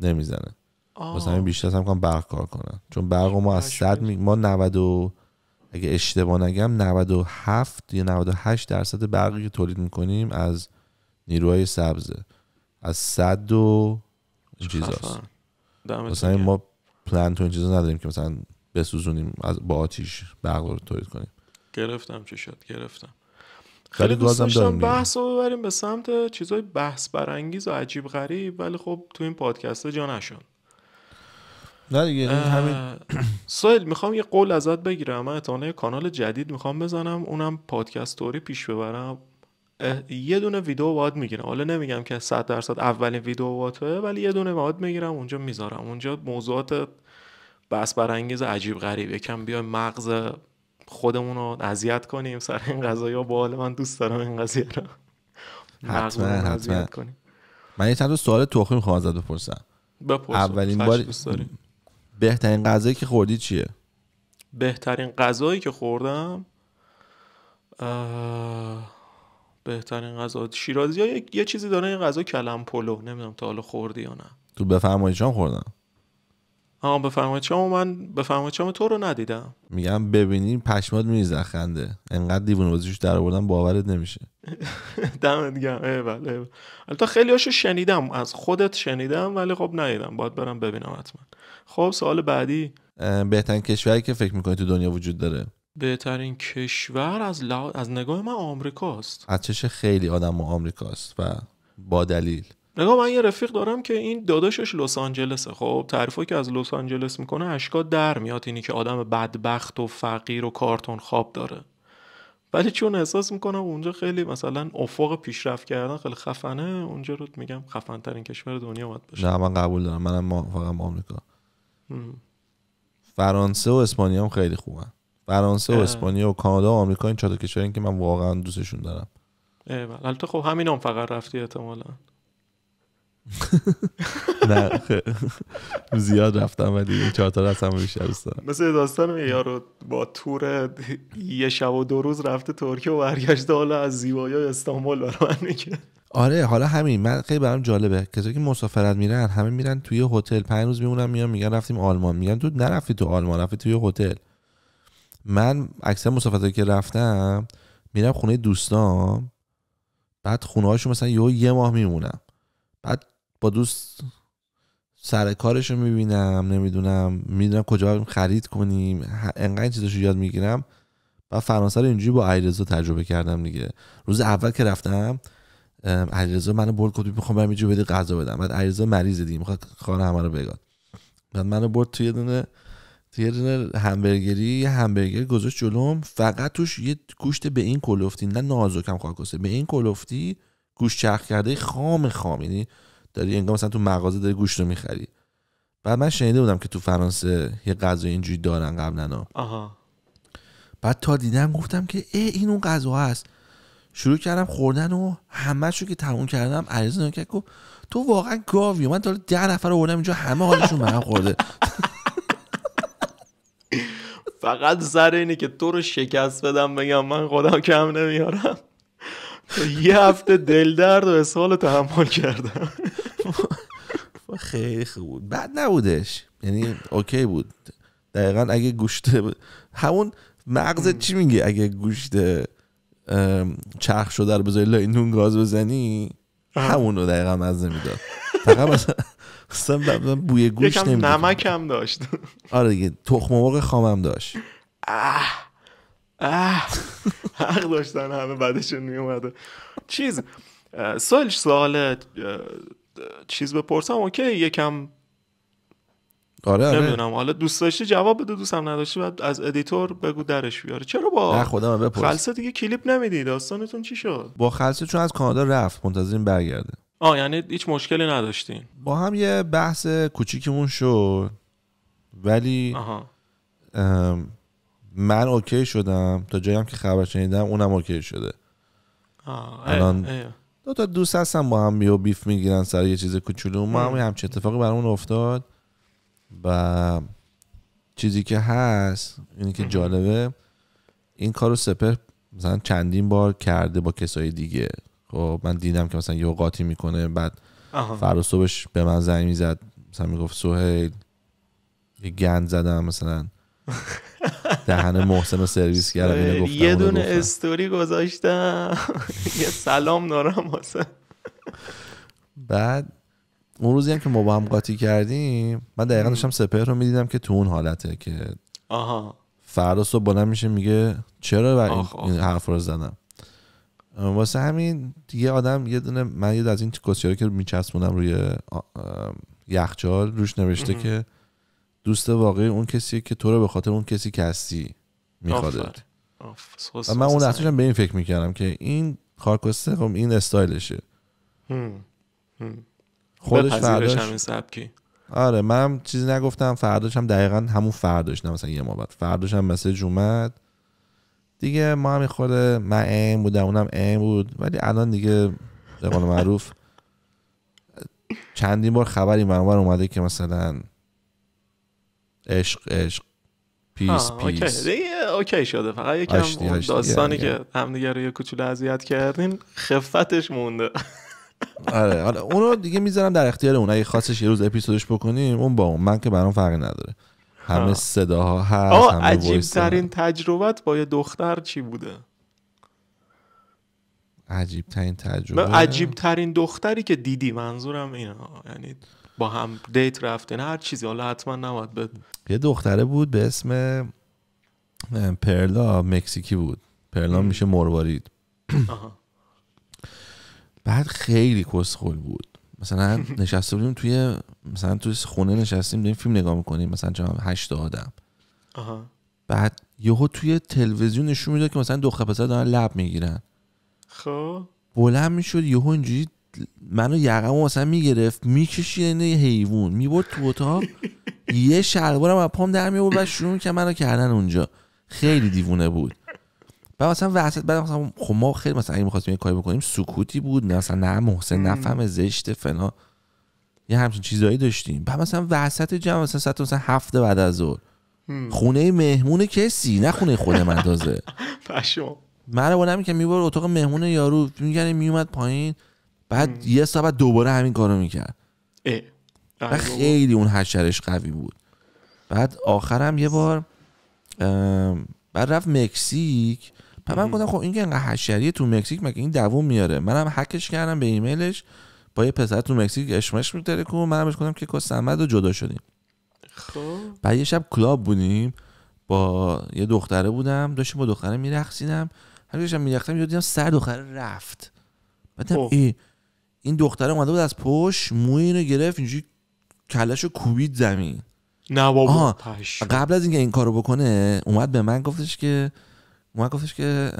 نمیزنه مثلا همین بیشتر هم کنم برق کار کنن چون برق ما از صد می... ما 90 و... اگه اشتباه نگم 97 یا 98 درصد برقی که تولید میکنیم از نیروهای سبزه از صد و چیزاست مثلا ما پلان تو این چیزا نداریم که مثلا بسوزونیم از با آتیش برق رو تولید کنیم گرفتم چی شد گرفتم خیلی دوست داشتم بحث رو ببریم به سمت چیزای بحث برانگیز و عجیب غریب ولی خب تو این پادکست جا نشون نه دیگه همین میخوام یه قول ازت بگیرم من یه کانال جدید میخوام بزنم اونم پادکست توری پیش ببرم یه دونه ویدیو باید میگیرم حالا نمیگم که 100 درصد اولین ویدیو باتوه ولی یه دونه باید میگیرم اونجا میذارم اونجا موضوعات بس برانگیز عجیب غریب کم بیا مغز خودمون رو اذیت کنیم سر این قضایی ها با من دوست دارم این قضیه رو حتما حتما من یه چند سوال توخی میخوام ازت بپرسم اولین بار بهترین غذایی که خوردی چیه بهترین غذایی که خوردم بهترین غذا شیرازی ها یه, چیزی داره این غذا کلم پلو نمیدونم تا حالا خوردی یا نه تو بفرمایید چون خوردم آها بفرمایید شما من بفرمایید شما تو رو ندیدم میگم ببینی پشمات میزخنده خنده انقدر دیوونه بازیش در آوردن باورت نمیشه دمت گرم بله البته خیلی هاشو شنیدم از خودت شنیدم ولی خب نیدم باید برم ببینم حتما خب سوال بعدی بهترین کشوری که فکر میکنی تو دنیا وجود داره بهترین کشور از, از نگاه من آمریکاست از چش خیلی آدم آمریکاست و با دلیل نگاه من یه رفیق دارم که این داداشش لس آنجلسه خب تعریفی که از لس آنجلس میکنه اشکا در میاد اینی که آدم بدبخت و فقیر و کارتون خواب داره ولی چون احساس میکنم اونجا خیلی مثلا افق پیشرفت کردن خیلی خفنه اونجا رو میگم خفن ترین کشور دنیا باید باشه نه من قبول دارم منم فقط آمریکا فرانسه و اسپانیا هم خیلی خوبن فرانسه و اسپانیا و کانادا و آمریکا این چهار که من واقعا دوستشون دارم بله. البته خب همین هم فقط رفتی احتمالاً نه زیاد رفتم ولی این چهار تا رسم بیشتر دوست مثل داستان یارو با تور یه شب و دو روز رفته ترکیه و برگشته حالا از زیبایی استانبول برام میگه آره حالا همین من خیلی برام جالبه کسایی که مسافرت میرن همه میرن توی هتل پنج روز میمونن میان میگن رفتیم آلمان میگن تو نرفتی تو آلمان رفتی توی هتل من اکثر مسافرتایی که رفتم میرم خونه دوستام بعد خونه هاشون مثلا یه یه ماه میمونم بعد با دوست سر کارش رو میبینم نمیدونم میدونم کجا خرید کنیم انقدر چیزش رو یاد میگیرم و فرانسه رو اینجوری با ایرزو تجربه کردم دیگه روز اول که رفتم ایرزا منو برد کد میخوام برم بده غذا بدم بعد ایرزا مریض دیگه میخواد خانه همه رو بگاد بعد منو برد توی دونه یه دونه همبرگری همبرگر گذاشت جلوم فقط توش یه گوشت به این کلفتی نه نازکم به این کلوفتی گوشت چرخ کرده خام خام یعنی داری انگار مثلا تو مغازه داری گوشت رو میخری بعد من شنیده بودم که تو فرانسه یه غذا اینجوری دارن قبلا آها بعد تا دیدم گفتم که ای این اون غذا هست شروع کردم خوردن و همه شو که تموم کردم عریض که تو واقعا گاوی من تا ده نفر رو اینجا همه حالشون من خورده فقط سر اینه که تو رو شکست بدم بگم من خودم کم نمیارم تو یه هفته دل درد و اسهال تحمل کردم خیلی خوب بود بد نبودش یعنی اوکی بود دقیقا اگه گوشت همون مغز چی میگی اگه گوشت چرخ شده رو بذاری لای نون گاز بزنی همون رو دقیقا مزه میداد فقط مثلا بوی گوشت نمیداد نمک هم داشت آره دیگه تخم مرغ خامم داشت حق داشتن همه بعدش میومده چیز سوال سوال چیز بپرسم اوکی یکم آره, آره. نمیدونم حالا دوست داشتی جواب بده دوستم نداشتی بعد از ادیتور بگو درش بیاره چرا با خودم بپرس خلصه دیگه کلیپ نمیدی داستانتون چی شد با خلصه چون از کانادا رفت منتظرین برگرده آه یعنی هیچ مشکلی نداشتین با هم یه بحث کوچیکمون شد ولی آها. من اوکی شدم تا جایی هم که خبر شنیدم اونم اوکی شده آه الان دو تا دوست هستن با هم بیو بیف میگیرن سر یه چیز کوچولو ما هم همچین اتفاقی برامون افتاد و چیزی که هست اینی که جالبه این کارو سپر مثلا چندین بار کرده با کسای دیگه خب من دیدم که مثلا یه قاطی میکنه بعد فردا به من زنگ میزد مثلا میگفت سهیل یه گند زدم مثلا دهن محسن و سرویس کردم یه دونه استوری گذاشتم یه سلام دارم واسه بعد اون روزی هم که ما با هم قاطی کردیم من دقیقا داشتم سپه رو میدیدم که تو اون حالته که فردا صبح بلند میشه میگه چرا و این حرف رو زدم واسه همین یه آدم یه دونه من یه از این کسیاری که میچسبونم روی یخچال روش نوشته که دوست واقعی اون کسی که تو رو به خاطر اون کسی که هستی میخواد و من اون لحظه به این فکر میکردم که این هم خب این استایلشه خودش فرداش همین سبکی آره من چیزی نگفتم فرداش هم دقیقا همون فرداش نه مثلا یه ما بعد فرداش هم مسیج اومد دیگه ما هم خود من این بودم اونم این بود ولی الان دیگه به قول معروف چندین بار خبری منوار اومده که مثلا عشق عشق پیس پیس اوکی. شده فقط یکم داستانی یعنی. که همدیگه رو یه کوچولو اذیت کردین خفتش مونده آره حالا آره. اونو دیگه میذارم در اختیار اون اگه خواستش یه روز اپیزودش بکنیم اون با اون من که برام فرقی نداره همه صداها هست آه همه عجیب ترین تجربت با یه دختر چی بوده عجیب ترین تجربه عجیب ترین دختری که دیدی منظورم اینه یعنی با هم دیت رفتین هر چیزی حالا حتما نباید بد یه دختره بود به اسم پرلا مکزیکی بود پرلا میشه مروارید بعد خیلی کسخل بود مثلا نشسته بودیم توی مثلا توی خونه نشستیم داریم فیلم نگاه میکنیم مثلا چه هشت آدم آها. بعد یهو توی تلویزیون نشون میداد که مثلا دختر پسر دارن لب میگیرن خب بلند میشد یهو اینجوری منو و مثلا میگرفت میکشید یه حیوان میبرد تو اتاق یه شلوارم از پام در میبرد و شروع که منو کردن اونجا خیلی دیوونه بود بعد مثلا وسط بعد مثلا خب ما خیلی مثلا اگه می‌خواستیم یه کاری بکنیم سکوتی بود نه مثلا نه محسن نفهم زشت فنا یه همچین چیزایی داشتیم بعد مثلا وسط جمع مثلا ساعت مثلا هفته بعد از ظهر خونه مهمون کسی نه خونه خود من تازه پشم من با که میبر اتاق مهمون یارو میگن میومد پایین بعد ام. یه ساعت دوباره همین کارو میکرد آره، و خیلی اون حشرش قوی بود بعد آخرم یه بار بعد رفت مکزیک پس من گفتم خب این که حشریه تو مکزیک مگه این دووم میاره منم حکش کردم به ایمیلش با یه پسر تو مکزیک اشمش میتره کو منم بهش گفتم که کسمد و جدا شدیم خب بعد یه شب کلاب بودیم با یه دختره بودم داشتم با دختره میرخصیدم هر شب میرقصیدم یه دیدم سر دختره رفت بعدم ای این دختره اومده بود از پشت موی اینو گرفت اینجوری کلش رو کوبید زمین نه قبل از اینکه این کارو بکنه اومد به من گفتش که اومد گفتش که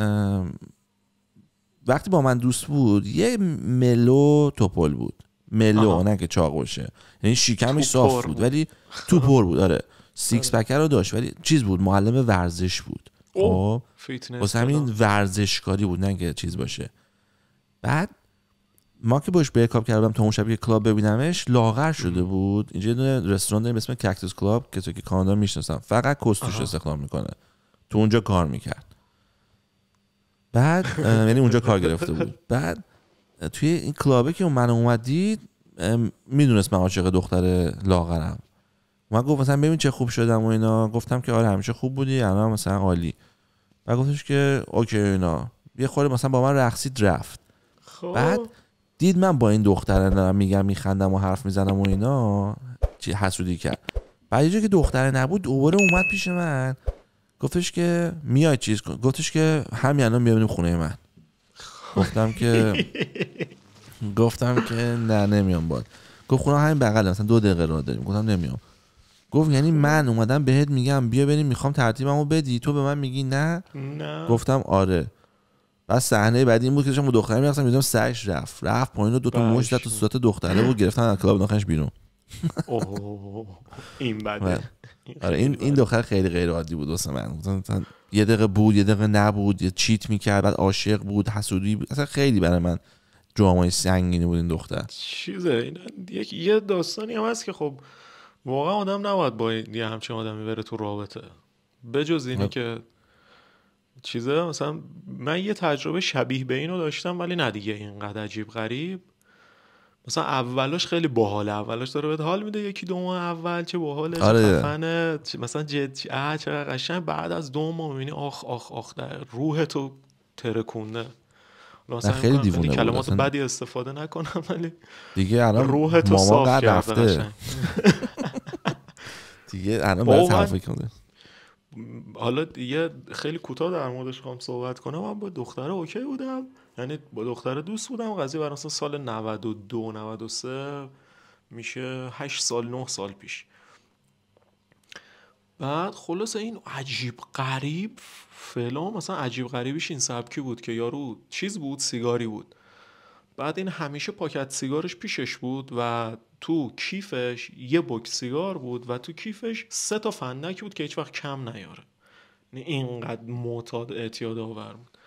وقتی با من دوست بود یه ملو توپل بود ملو نه که چاق باشه یعنی شیکمش صاف بود ولی تو بود آره سیکس پکر آره. رو داشت ولی چیز بود معلم ورزش بود خب واسه همین ورزشکاری بود نه که چیز باشه بعد ما که باش بریکاپ کردم تا اون شب که کلاب ببینمش لاغر شده بود اینجا یه دونه رستوران داریم اسم کاکتوس کلاب که تو که کانادا میشناسم فقط کوستوش استخدام میکنه تو اونجا کار میکرد بعد یعنی اونجا کار گرفته بود بعد توی این کلابه که من اومد دید میدونست من عاشق دختر لاغرم من گفت مثلا ببین چه خوب شدم و اینا گفتم که آره همیشه خوب بودی الان مثلا عالی و گفتش که اوکی اینا یه خورده مثلا با من رقصید رفت خب. بعد دید من با این دختره دارم میگم میخندم و حرف میزنم و اینا چی حسودی کرد بعد یه که دختره نبود دوباره اومد پیش من گفتش که میای چیز گفتش که همین الان میبینیم خونه من گفتم که گفتم که نه نمیام باد گفت خونه همین بغل مثلا دو دقیقه راه داریم گفتم نمیام گفت یعنی من اومدم بهت میگم بیا بریم میخوام ترتیبمو بدی تو به من میگی نه, نه. گفتم آره بعد صحنه بعدی این بود که داشتم دختر دختره میرفتم میدم سرش رفت رفت پایین رو دو تا مش تو صورت دختره بود گرفتن از کلاب ناخنش بیرون این بده آره این این دختر خیلی غیر عادی بود واسه من یه دقیقه بود یه دقیقه نبود یه چیت میکرد بعد عاشق بود حسودی بود اصلا خیلی برای من درامای سنگینی بود این دختر چیزه این یه داستانی هم هست که خب واقعا آدم نباید با یه همچین آدمی بره تو رابطه بجز اینه که چیزه مثلا من یه تجربه شبیه به اینو داشتم ولی نه دیگه اینقدر عجیب غریب مثلا اولش خیلی باحاله اولش داره بهت حال میده یکی دو ماه اول چه باحاله آره مثلا جد اه چرا قشنگ بعد از دو ماه میبینی آخ آخ آخ در روح تو ترکونه مثلا خیلی دیوونه کلمات بدی استفاده نکنم ولی دیگه الان روح تو صاف کرده دیگه الان باید حرف کنه حالا دیگه خیلی کوتاه در موردش خوام صحبت کنم من با دختره اوکی بودم یعنی با دختره دوست بودم قضیه برای سال 92 93 میشه 8 سال 9 سال پیش بعد خلاص این عجیب غریب فعلا مثلا عجیب غریبیش این سبکی بود که یارو چیز بود سیگاری بود بعد این همیشه پاکت سیگارش پیشش بود و تو کیفش یه بک سیگار بود و تو کیفش سه تا فندک بود که هیچ وقت کم نیاره اینقدر معتاد اعتیاد آور بود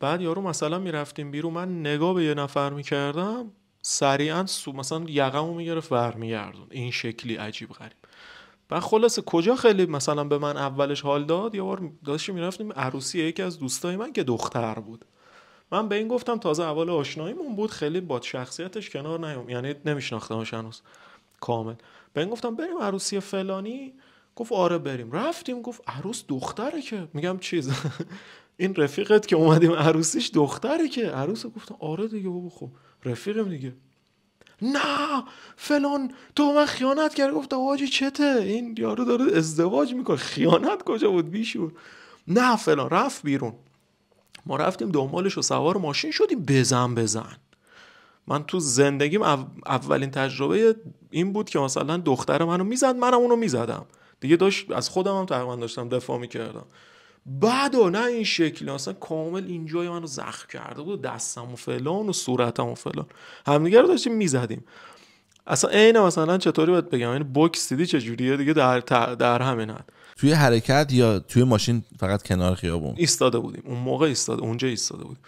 بعد یارو مثلا میرفتیم بیرون من نگاه به یه نفر میکردم سریعا سو مثلا یقمو میگرفت برمیگردون این شکلی عجیب غریب بعد خلاصه کجا خیلی مثلا به من اولش حال داد یه بار داشتیم میرفتیم عروسی یکی از دوستای من که دختر بود من به این گفتم تازه اول آشناییمون بود خیلی با شخصیتش کنار نیوم یعنی نمیشناختمش هنوز کامل به این گفتم بریم عروسی فلانی گفت آره بریم رفتیم گفت عروس دختره که میگم چیز این رفیقت که اومدیم عروسیش دختره که عروس گفتم آره دیگه بابا خب رفیقم دیگه نه فلان تو من خیانت کرد گفت آجی چته این یارو داره ازدواج میکنه خیانت کجا بود بیشور نه فلان رفت بیرون ما رفتیم دنبالش و سوار ماشین شدیم بزن بزن من تو زندگیم اولین تجربه این بود که مثلا دختر منو میزد منم اونو میزدم دیگه داشت از خودم هم داشتم دفاع میکردم بعد و نه این شکلی اصلا کامل اینجای منو زخم کرده بود دستم و فلان و صورتم و فلان همدیگه رو داشتیم میزدیم اصلا عین مثلا چطوری باید بگم این یعنی بوکس دیدی دیگه در در همینن توی حرکت یا توی ماشین فقط کنار خیابون ایستاده بودیم اون موقع ایستاده اونجا ایستاده بودیم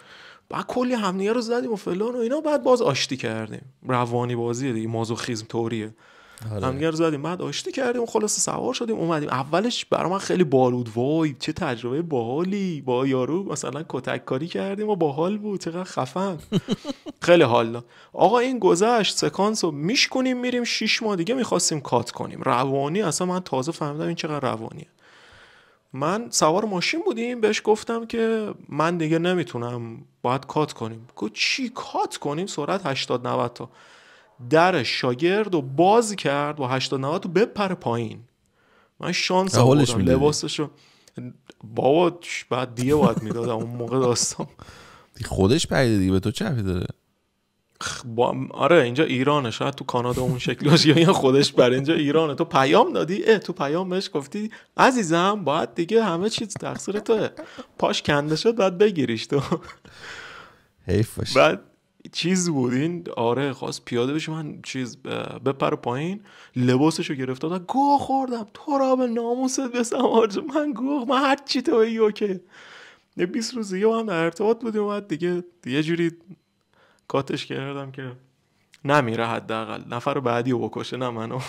بعد کلی همنیه رو زدیم و فلان و اینا بعد باز آشتی کردیم روانی بازیه دیگه مازوخیزم طوریه آره. همگر زدیم بعد آشتی کردیم خلاص سوار شدیم اومدیم اولش برا من خیلی بالود وای چه تجربه باحالی با یارو مثلا کتک کاری کردیم و باحال بود چقدر خفن خیلی حالا آقا این گذشت سکانس رو میشکنیم میریم شیش ماه دیگه میخواستیم کات کنیم روانی اصلا من تازه فهمیدم این چقدر روانیه من سوار ماشین بودیم بهش گفتم که من دیگه نمیتونم باید کات کنیم گفت چی کات کنیم سرعت 80 90 تا در شاگرد و باز کرد و هشتا رو بپر پایین من شانس لباسش لباسشو بابا بعد دیگه باید میدادم اون موقع داستان خودش پریده دیگه به تو چه داره آره اینجا ایرانه شاید تو کانادا اون شکلی باشه یا خودش بر اینجا ایرانه تو پیام دادی اه تو پیام بهش گفتی عزیزم باید دیگه همه چیز تقصیر توه پاش کنده شد باید بگیریش تو حیف بعد چیز بودین آره خواست پیاده بشه من چیز بپر پایین لباسشو گرفته و گوه خوردم تو را به ناموست بسم من گوه من هر چی تو اوکی 20 روز دیگه هم در ارتباط بودیم و دیگه یه جوری کاتش کردم که نمیره حداقل نفر بعدی رو بکشه نه منو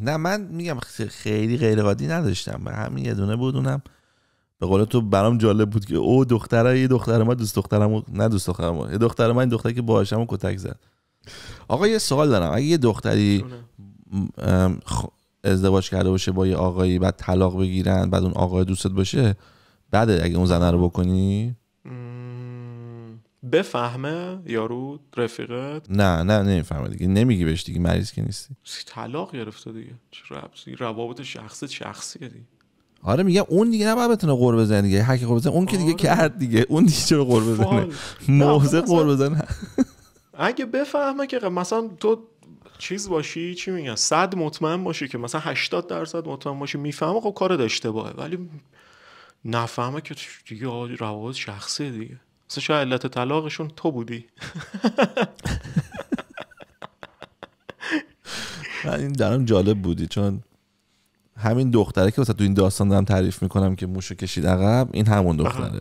نه من میگم خیلی غیر نداشتم به همین یه دونه بودونم به قول تو برام جالب بود که او دختره یه دختر ما دوست دخترم نه دوست دخترم یه دختر من دختری که باهاشم کتک زد آقا یه سوال دارم اگه یه دختری ازدواج کرده باشه با یه آقایی بعد طلاق بگیرن بعد اون آقای دوستت باشه بعد اگه اون زنه رو بکنی بفهمه یارو رفیقت نه نه نمیفهمه دیگه نمیگی بهش دیگه مریض که نیستی طلاق گرفته دیگه روابط شخصی شخصیه آره میگم اون دیگه نباید بتونه قور بزنه دیگه حق قور بزنه اون که دیگه آره. کرد دیگه اون دیگه چرا قور بزنه موزه قور بزنه اگه بفهمه که مثلا تو چیز باشی چی میگن صد مطمئن باشی که مثلا 80 درصد مطمئن باشی میفهمه خب کارت اشتباهه ولی نفهمه که دیگه روابط شخصی دیگه مثلا شاید علت طلاقشون تو بودی من این درم جالب بودی چون همین دختره که واسه تو این داستان دارم تعریف میکنم که موشو کشید عقب این همون دختره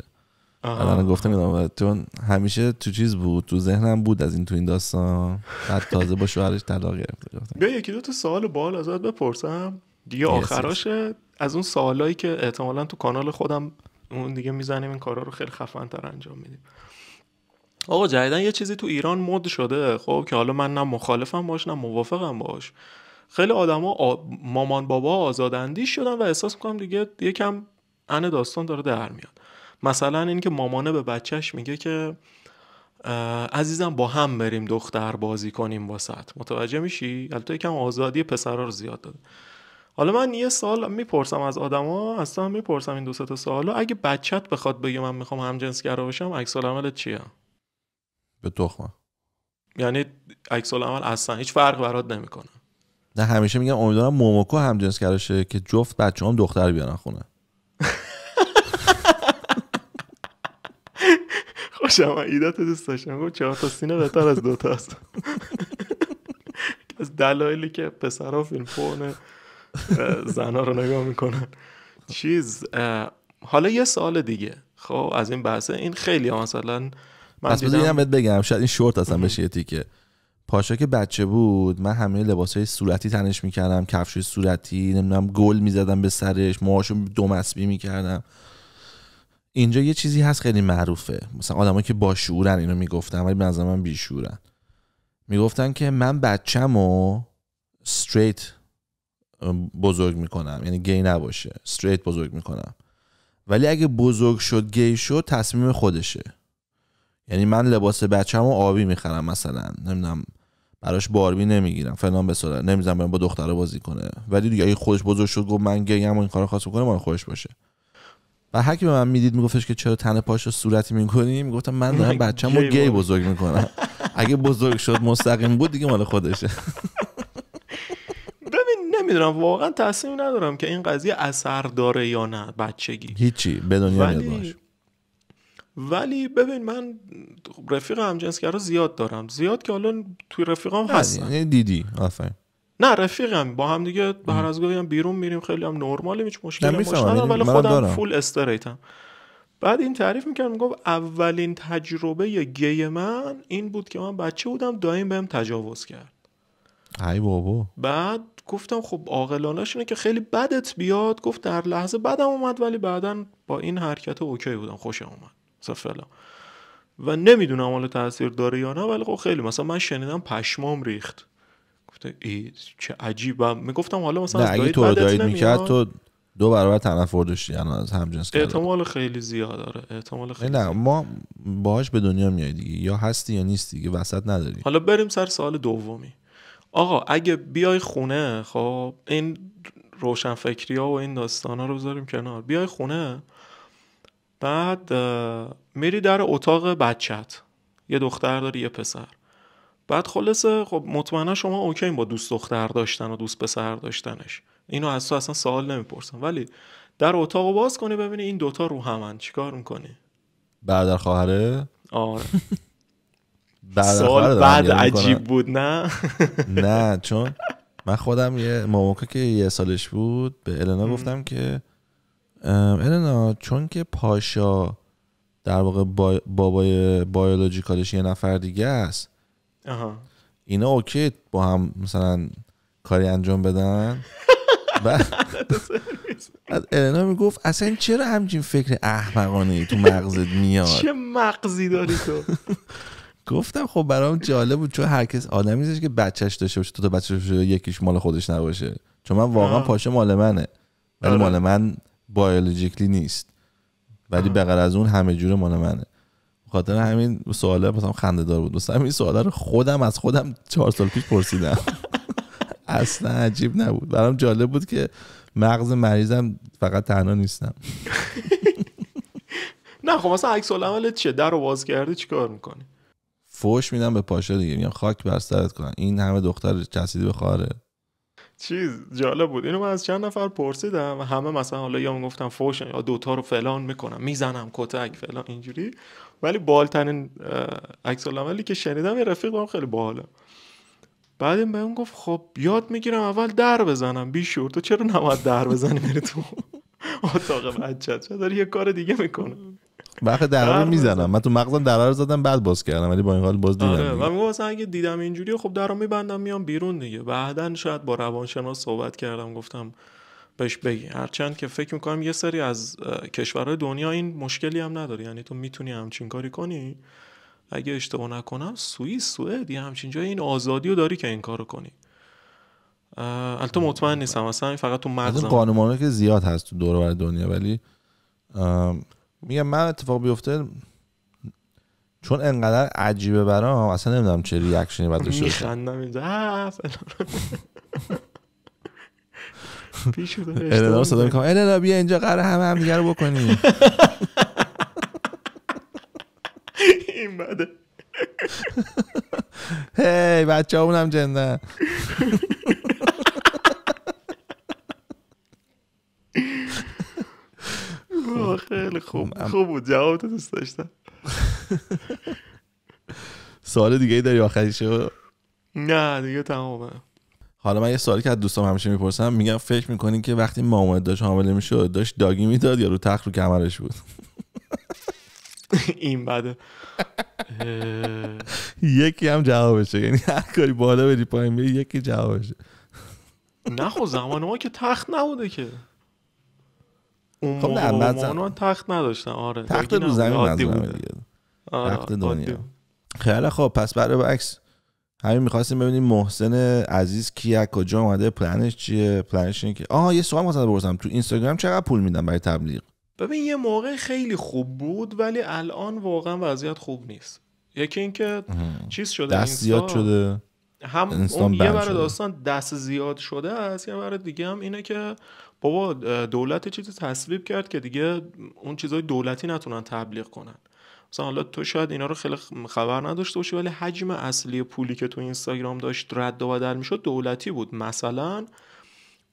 الان گفتم اینا چون همیشه تو چیز بود تو ذهنم بود از این تو این داستان بعد تازه با شوهرش طلاق گرفته بیا یکی دو تا سوال بال ازت بپرسم دیگه آخراشه از اون سوالایی که احتمالا تو کانال خودم اون دیگه میزنیم این کارا رو خیلی خفن تر انجام میدیم آقا جدیدا یه چیزی تو ایران مد شده خب که حالا من نه مخالفم باش نه موافقم باش خیلی آدما آ... مامان بابا آزاداندی شدن و احساس میکنم دیگه یکم ان داستان داره در میاد مثلا اینکه مامانه به بچهش میگه که عزیزم با هم بریم دختر بازی کنیم واسط متوجه میشی البته یکم آزادی پسرا رو زیاد داده حالا من یه سال میپرسم از آدما اصلا میپرسم این دو تا سوالا اگه بچت بخواد بگه من میخوام گرا باشم عکس عملت چیه به تخمه یعنی عکس العمل اصلا هیچ فرق برات نمیکنه نه همیشه میگم امیدوارم موموکو هم جنس که جفت بچه هم دختر بیارن خونه خوشم شما دوست داشتم گفت چهار تا سینه بهتر از دوتا است از دلایلی که پسرها فیلم پرن زنا رو نگاه میکنن چیز حالا یه سال دیگه خب از این بحثه این خیلی مثلا من بس دیدم... بهت بگم شاید این شورت اصلا بشه یه تیکه پاشا که بچه بود من همه لباسهای صورتی تنش میکردم کفش صورتی نمیدونم گل میزدم به سرش موهاشو دومسبی میکردم اینجا یه چیزی هست خیلی معروفه مثلا آدمایی که با شعورن اینو میگفتن ولی به من شعورن میگفتن که من بچه‌مو استریت بزرگ میکنم یعنی گی نباشه استریت بزرگ میکنم ولی اگه بزرگ شد گی شد تصمیم خودشه یعنی من لباس بچه‌مو آبی میخرم مثلا نمیدونم براش باربی نمیگیرم فلان بساره نمیذارم با دختره بازی کنه ولی دیگه اگه خودش بزرگ شد گفت من گیم و این کارو خاص میکنه مال خودش باشه و حکی به من میدید میگفتش که چرا تن پاش رو صورتی میکنی میگفتم من دارم رو گی بزرگ میکنم اگه بزرگ شد مستقیم بود دیگه مال خودشه ببین نمیدونم واقعا تصمیم ندارم که این قضیه اثر داره یا نه بچگی هیچی به دنیا ولی ببین من رفیق همجنسگرا زیاد دارم زیاد که حالا توی رفیقام هستن یعنی دیدی آفرین نه رفیقم با هم دیگه به هر از گاهی هم بیرون میریم خیلی هم نورماله هیچ مشکلی ندارم یعنی ولی خودم دارم. فول استریتم بعد این تعریف میکرد میگفت اولین تجربه گی من این بود که من بچه بودم دایم بهم تجاوز کرد ای بابا بعد گفتم خب عاقلانش اینه که خیلی بدت بیاد گفت در لحظه بدم اومد ولی بعدا با این حرکت اوکی بودم خوشم اومد مثلا و نمیدونم حالا تاثیر داره یا نه ولی خب خیلی مثلا من شنیدم پشمام ریخت گفته ای چه عجیب میگفتم حالا مثلا نه اگه تو دایت میکرد تو دو برابر تنفر داشتی یعنی از همجنس احتمال خیلی زیاد داره احتمال خیلی نه ما باهاش به دنیا میای دیگه یا هستی یا نیستی دیگه وسط نداری حالا بریم سر سال دومی آقا اگه بیای خونه خب این روشن فکری ها و این داستان ها رو بذاریم کنار بیای خونه بعد میری در اتاق بچت یه دختر داری یه پسر بعد خلاصه خب مطمئنا شما اوکی با دوست دختر داشتن و دوست پسر داشتنش اینو از تو اصلا سوال نمیپرسم ولی در اتاق باز کنی ببینی این دوتا رو همن چیکار میکنی برادر خواهره آره بعد بعد عجیب بود نه نه چون من خودم یه موقع که یه سالش بود به النا گفتم که النا چون که پاشا در واقع با... بابای بایولوژیکالش یه نفر دیگه است اها. اینا اوکی با هم مثلا کاری انجام بدن بعد النا میگفت اصلا چرا همچین فکر احمقانه تو مغزت میاد چه مغزی داری تو گفتم خب برام جالب بود چون هرکس کس آدمی نیست که بچهش داشته باشه تو تا بچهش یکیش مال خودش نباشه چون من واقعا پاشا مال منه ولی آره. مال من بایولوژیکلی نیست ولی بغیر از اون همه جوره مال منه خاطر همین سواله مثلا خنده دار بود مثلا این سواله رو خودم از خودم چهار سال پیش پرسیدم اصلا عجیب نبود برام جالب بود که مغز مریضم فقط تنها نیستم نه خب مثلا عکس چه در رو باز کردی چیکار میکنی فوش میدم به پاشا دیگه میگم خاک بر سرت کن این همه دختر چسیدی به خاره چیز جالب بود اینو من از چند نفر پرسیدم و همه مثلا حالا یا گفتم فوشن یا دوتا رو فلان میکنم میزنم کتک فلان اینجوری ولی بالترین عکس عملی که شنیدم یه رفیق هم خیلی باحاله بعد به اون گفت خب یاد میگیرم اول در بزنم بیشور تو چرا نباید در بزنی میری تو اتاق بچت چه داری یه کار دیگه میکنه درو در میزنم من تو مغزم در رو زدم بعد باز کردم ولی با این حال باز آره، دیدم و میگم مثلا اگه دیدم اینجوری خب درو میبندم میام بیرون دیگه بعدا شاید با روانشناس صحبت کردم گفتم بهش بگی هرچند که فکر میکنم یه سری از کشورهای دنیا این مشکلی هم نداره یعنی تو میتونی همچین کاری کنی اگه اشتباه نکنم سوئیس سوئد یه همچین جای این آزادی رو داری که این کارو کنی البته مطمئن نیستم مثلا فقط تو مغزم قانونی که زیاد هست تو دور دنیا ولی میگم من اتفاق بیفته چون انقدر عجیبه برام اصلا نمیدونم چه ریاکشنی باید داشته میخندم اینجا اینا صدا میکنم بیا اینجا قرار همه هم دیگر رو بکنیم این بده هی بچه همونم خیلی خوب خوب بود جواب دوست داشتم سوال دیگه ای داری آخریشه؟ نه دیگه تمامه حالا من یه سوالی که از دوستام همیشه میپرسم میگم فکر میکنین که وقتی مامانت داشت حامله میشد داشت داگی میداد یا رو تخت رو کمرش بود این بده یکی هم جوابشه یعنی هر کاری بالا بری پایین بری یکی جوابشه نه خب زمان ما که تخت نبوده که اون خب نه اون تخت نداشتن آره تخت رو آره، زمین دیگه آره، تخت دنیا خیلی خب پس برای برعکس همین میخواستیم ببینیم محسن عزیز کیه کجا اومده پلنش چیه پلنش که آها یه سوال مثلا بپرسم تو اینستاگرام چقدر پول میدم برای تبلیغ ببین یه موقع خیلی خوب بود ولی الان واقعا وضعیت خوب نیست یکی اینکه چیز شده دست اینستا... زیاد شده هم اون یه برای داستان دست زیاد شده است یه برای دیگه هم اینه که بابا دولت چیزی تصویب کرد که دیگه اون چیزهای دولتی نتونن تبلیغ کنن مثلا حالا تو شاید اینا رو خیلی خبر نداشته باشی ولی حجم اصلی پولی که تو اینستاگرام داشت رد و بدل میشد دولتی بود مثلا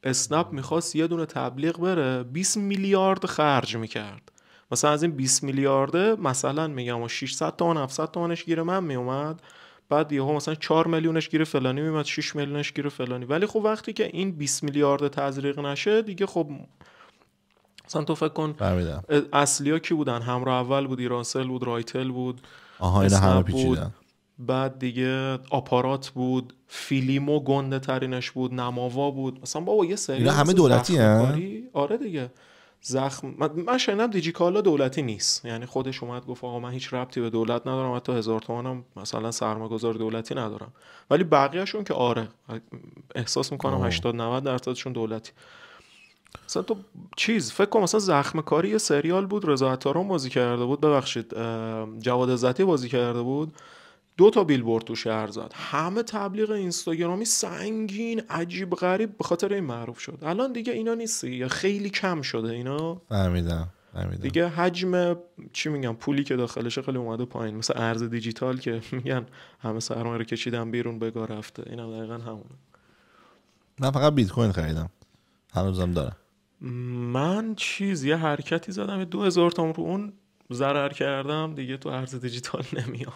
اسنپ میخواست یه دونه تبلیغ بره 20 میلیارد خرج میکرد مثلا از این 20 میلیارده مثلا میگم و 600 تا 700 تومنش گیر من میومد بعد یهو مثلا 4 میلیونش گیر فلانی میمد 6 میلیونش گیر فلانی ولی خب وقتی که این 20 میلیارد تزریق نشه دیگه خب مثلا تو فکر کن برمیدم. کی بودن همرو اول بود ایرانسل بود رایتل بود آها اینا همه پیچیدن بعد دیگه آپارات بود فیلیمو گنده ترینش بود نماوا بود مثلا بابا یه سری اینا همه دولتی آره دیگه زخم من شنیدم دیجیکالا دولتی نیست یعنی خودش اومد گفت آقا من هیچ ربطی به دولت ندارم حتی هزار تومنم مثلا سرمایه‌گذار دولتی ندارم ولی بقیهشون که آره احساس میکنم 80 90 درصدشون دولتی مثلا تو چیز فکر کنم مثلا زخم کاری یه سریال بود رضا عطاران بازی کرده بود ببخشید جواد عزتی بازی کرده بود دو تا بیلبورد تو شهر زد همه تبلیغ اینستاگرامی سنگین عجیب غریب به خاطر این معروف شد الان دیگه اینا نیستی خیلی کم شده اینا فهمیدم دیگه حجم چی میگم پولی که داخلش خیلی اومده پایین مثل ارز دیجیتال که میگن همه سرمایه رو کشیدن بیرون بگا رفته اینا هم دقیقا همونه من فقط بیت کوین خریدم هنوزم دارم من چیز یه حرکتی زدم 2000 هزار رو اون ضرر کردم دیگه تو ارز دیجیتال نمیام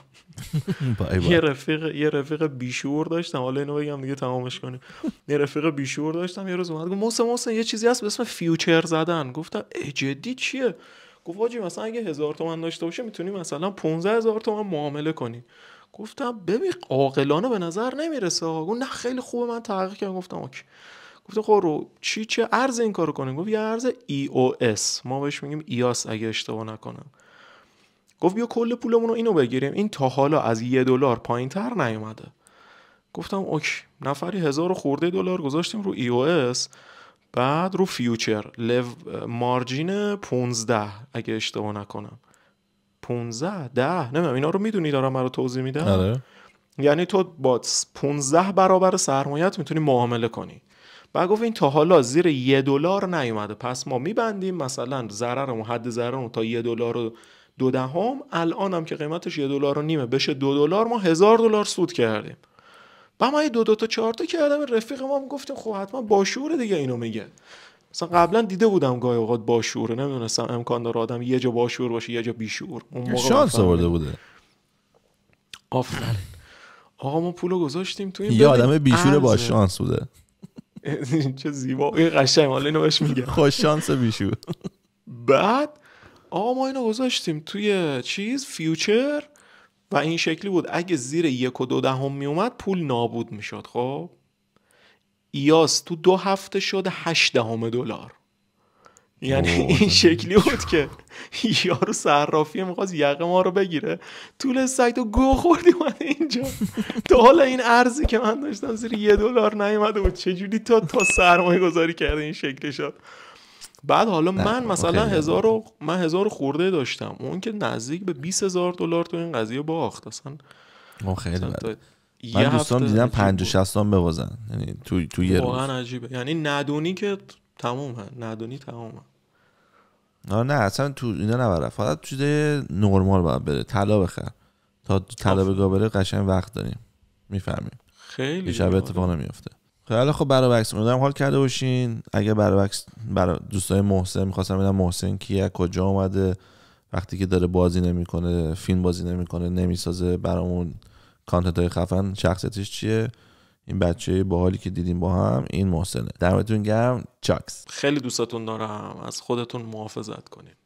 یه رفیق یه رفیق بیشور داشتم حالا اینو بگم دیگه تمامش کنیم یه رفیق بیشور داشتم یه روز اومد گفت موسم موسم یه چیزی هست به اسم فیوچر زدن گفتم جدی چیه گفت واجی مثلا اگه هزار تومن داشته باشه میتونی مثلا 15 هزار تومن معامله کنی گفتم ببین عاقلانه به نظر نمیرسه گفت نه خیلی خوبه من تحقیق کردم گفتم اوکی گفته خب رو چی چه ارز این کارو کنیم گفت یه ارز EOS ما بهش میگیم EOS اگه اشتباه نکنم گفت بیا کل پولمون رو اینو بگیریم این تا حالا از یه دلار پایینتر نیومده گفتم اوکی نفری هزار خورده دلار گذاشتیم رو ای او اس بعد رو فیوچر لو مارجین 15 اگه اشتباه نکنم 15 ده نمیدونم اینا رو میدونی دارم رو توضیح میدم آره. یعنی تو با 15 برابر سرمایت میتونی معامله کنی بعد گفت این تا حالا زیر یه دلار نیومده پس ما میبندیم مثلا ضررمون حد ضررمون تا یه دلار رو دو دهم ده الان هم که قیمتش یه دلار و نیمه بشه دو دلار ما هزار دلار سود کردیم با ما یه دو دو تا چهار تا کردم رفیق ما گفتیم خب حتما باشوره دیگه اینو میگه مثلا قبلا دیده بودم گاهی اوقات باشوره نمیدونستم امکان داره آدم یه جا باشور باشه یه جا بیشور اون موقع شانس آورده بوده آفرین آقا ما پولو گذاشتیم توی یه آدم بیشور با شانس بوده چه زیبا این قشنگ حالا اینو بهش میگه خوش خب، شانس بیشور بعد آقا ما اینو گذاشتیم توی چیز فیوچر و این شکلی بود اگه زیر یک و دو دهم می اومد پول نابود میشد خب ایاس تو دو هفته شد هشت دهم دلار یعنی این شکلی بود که یارو صرافیه میخواست یقه ما رو بگیره طول سایت و گو خوردی من اینجا تا حالا این ارزی که من داشتم زیر یه دلار نیومده بود چجوری تا تا سرمایه گذاری کرده این شکلی شد بعد حالا من مثلا هزار و من هزار خورده داشتم اون که نزدیک به 20 هزار دلار تو این قضیه باخت اصلا اون خیلی بد من دوستان دیدم 50 60 بوازن یعنی تو تو یه واقعا عجیبه یعنی ندونی که تمامه. ندونی تمومه نه نه اصلا تو اینا نبره فقط چیز نرمال باید بره طلا بخر تا طلا بره قشنگ وقت داریم میفهمیم خیلی شب اتفاق نمیفته خیلی خب برابکس امیدوارم حال کرده باشین اگه برابکس برا دوستای محسن میخواستم ببینم محسن کیه کجا اومده وقتی که داره بازی نمیکنه فیلم بازی نمیکنه نمیسازه برامون کانتنت های خفن شخصیتش چیه این بچه باحالی که دیدیم با هم این محسنه دمتون گرم چاکس خیلی دوستتون دارم از خودتون محافظت کنید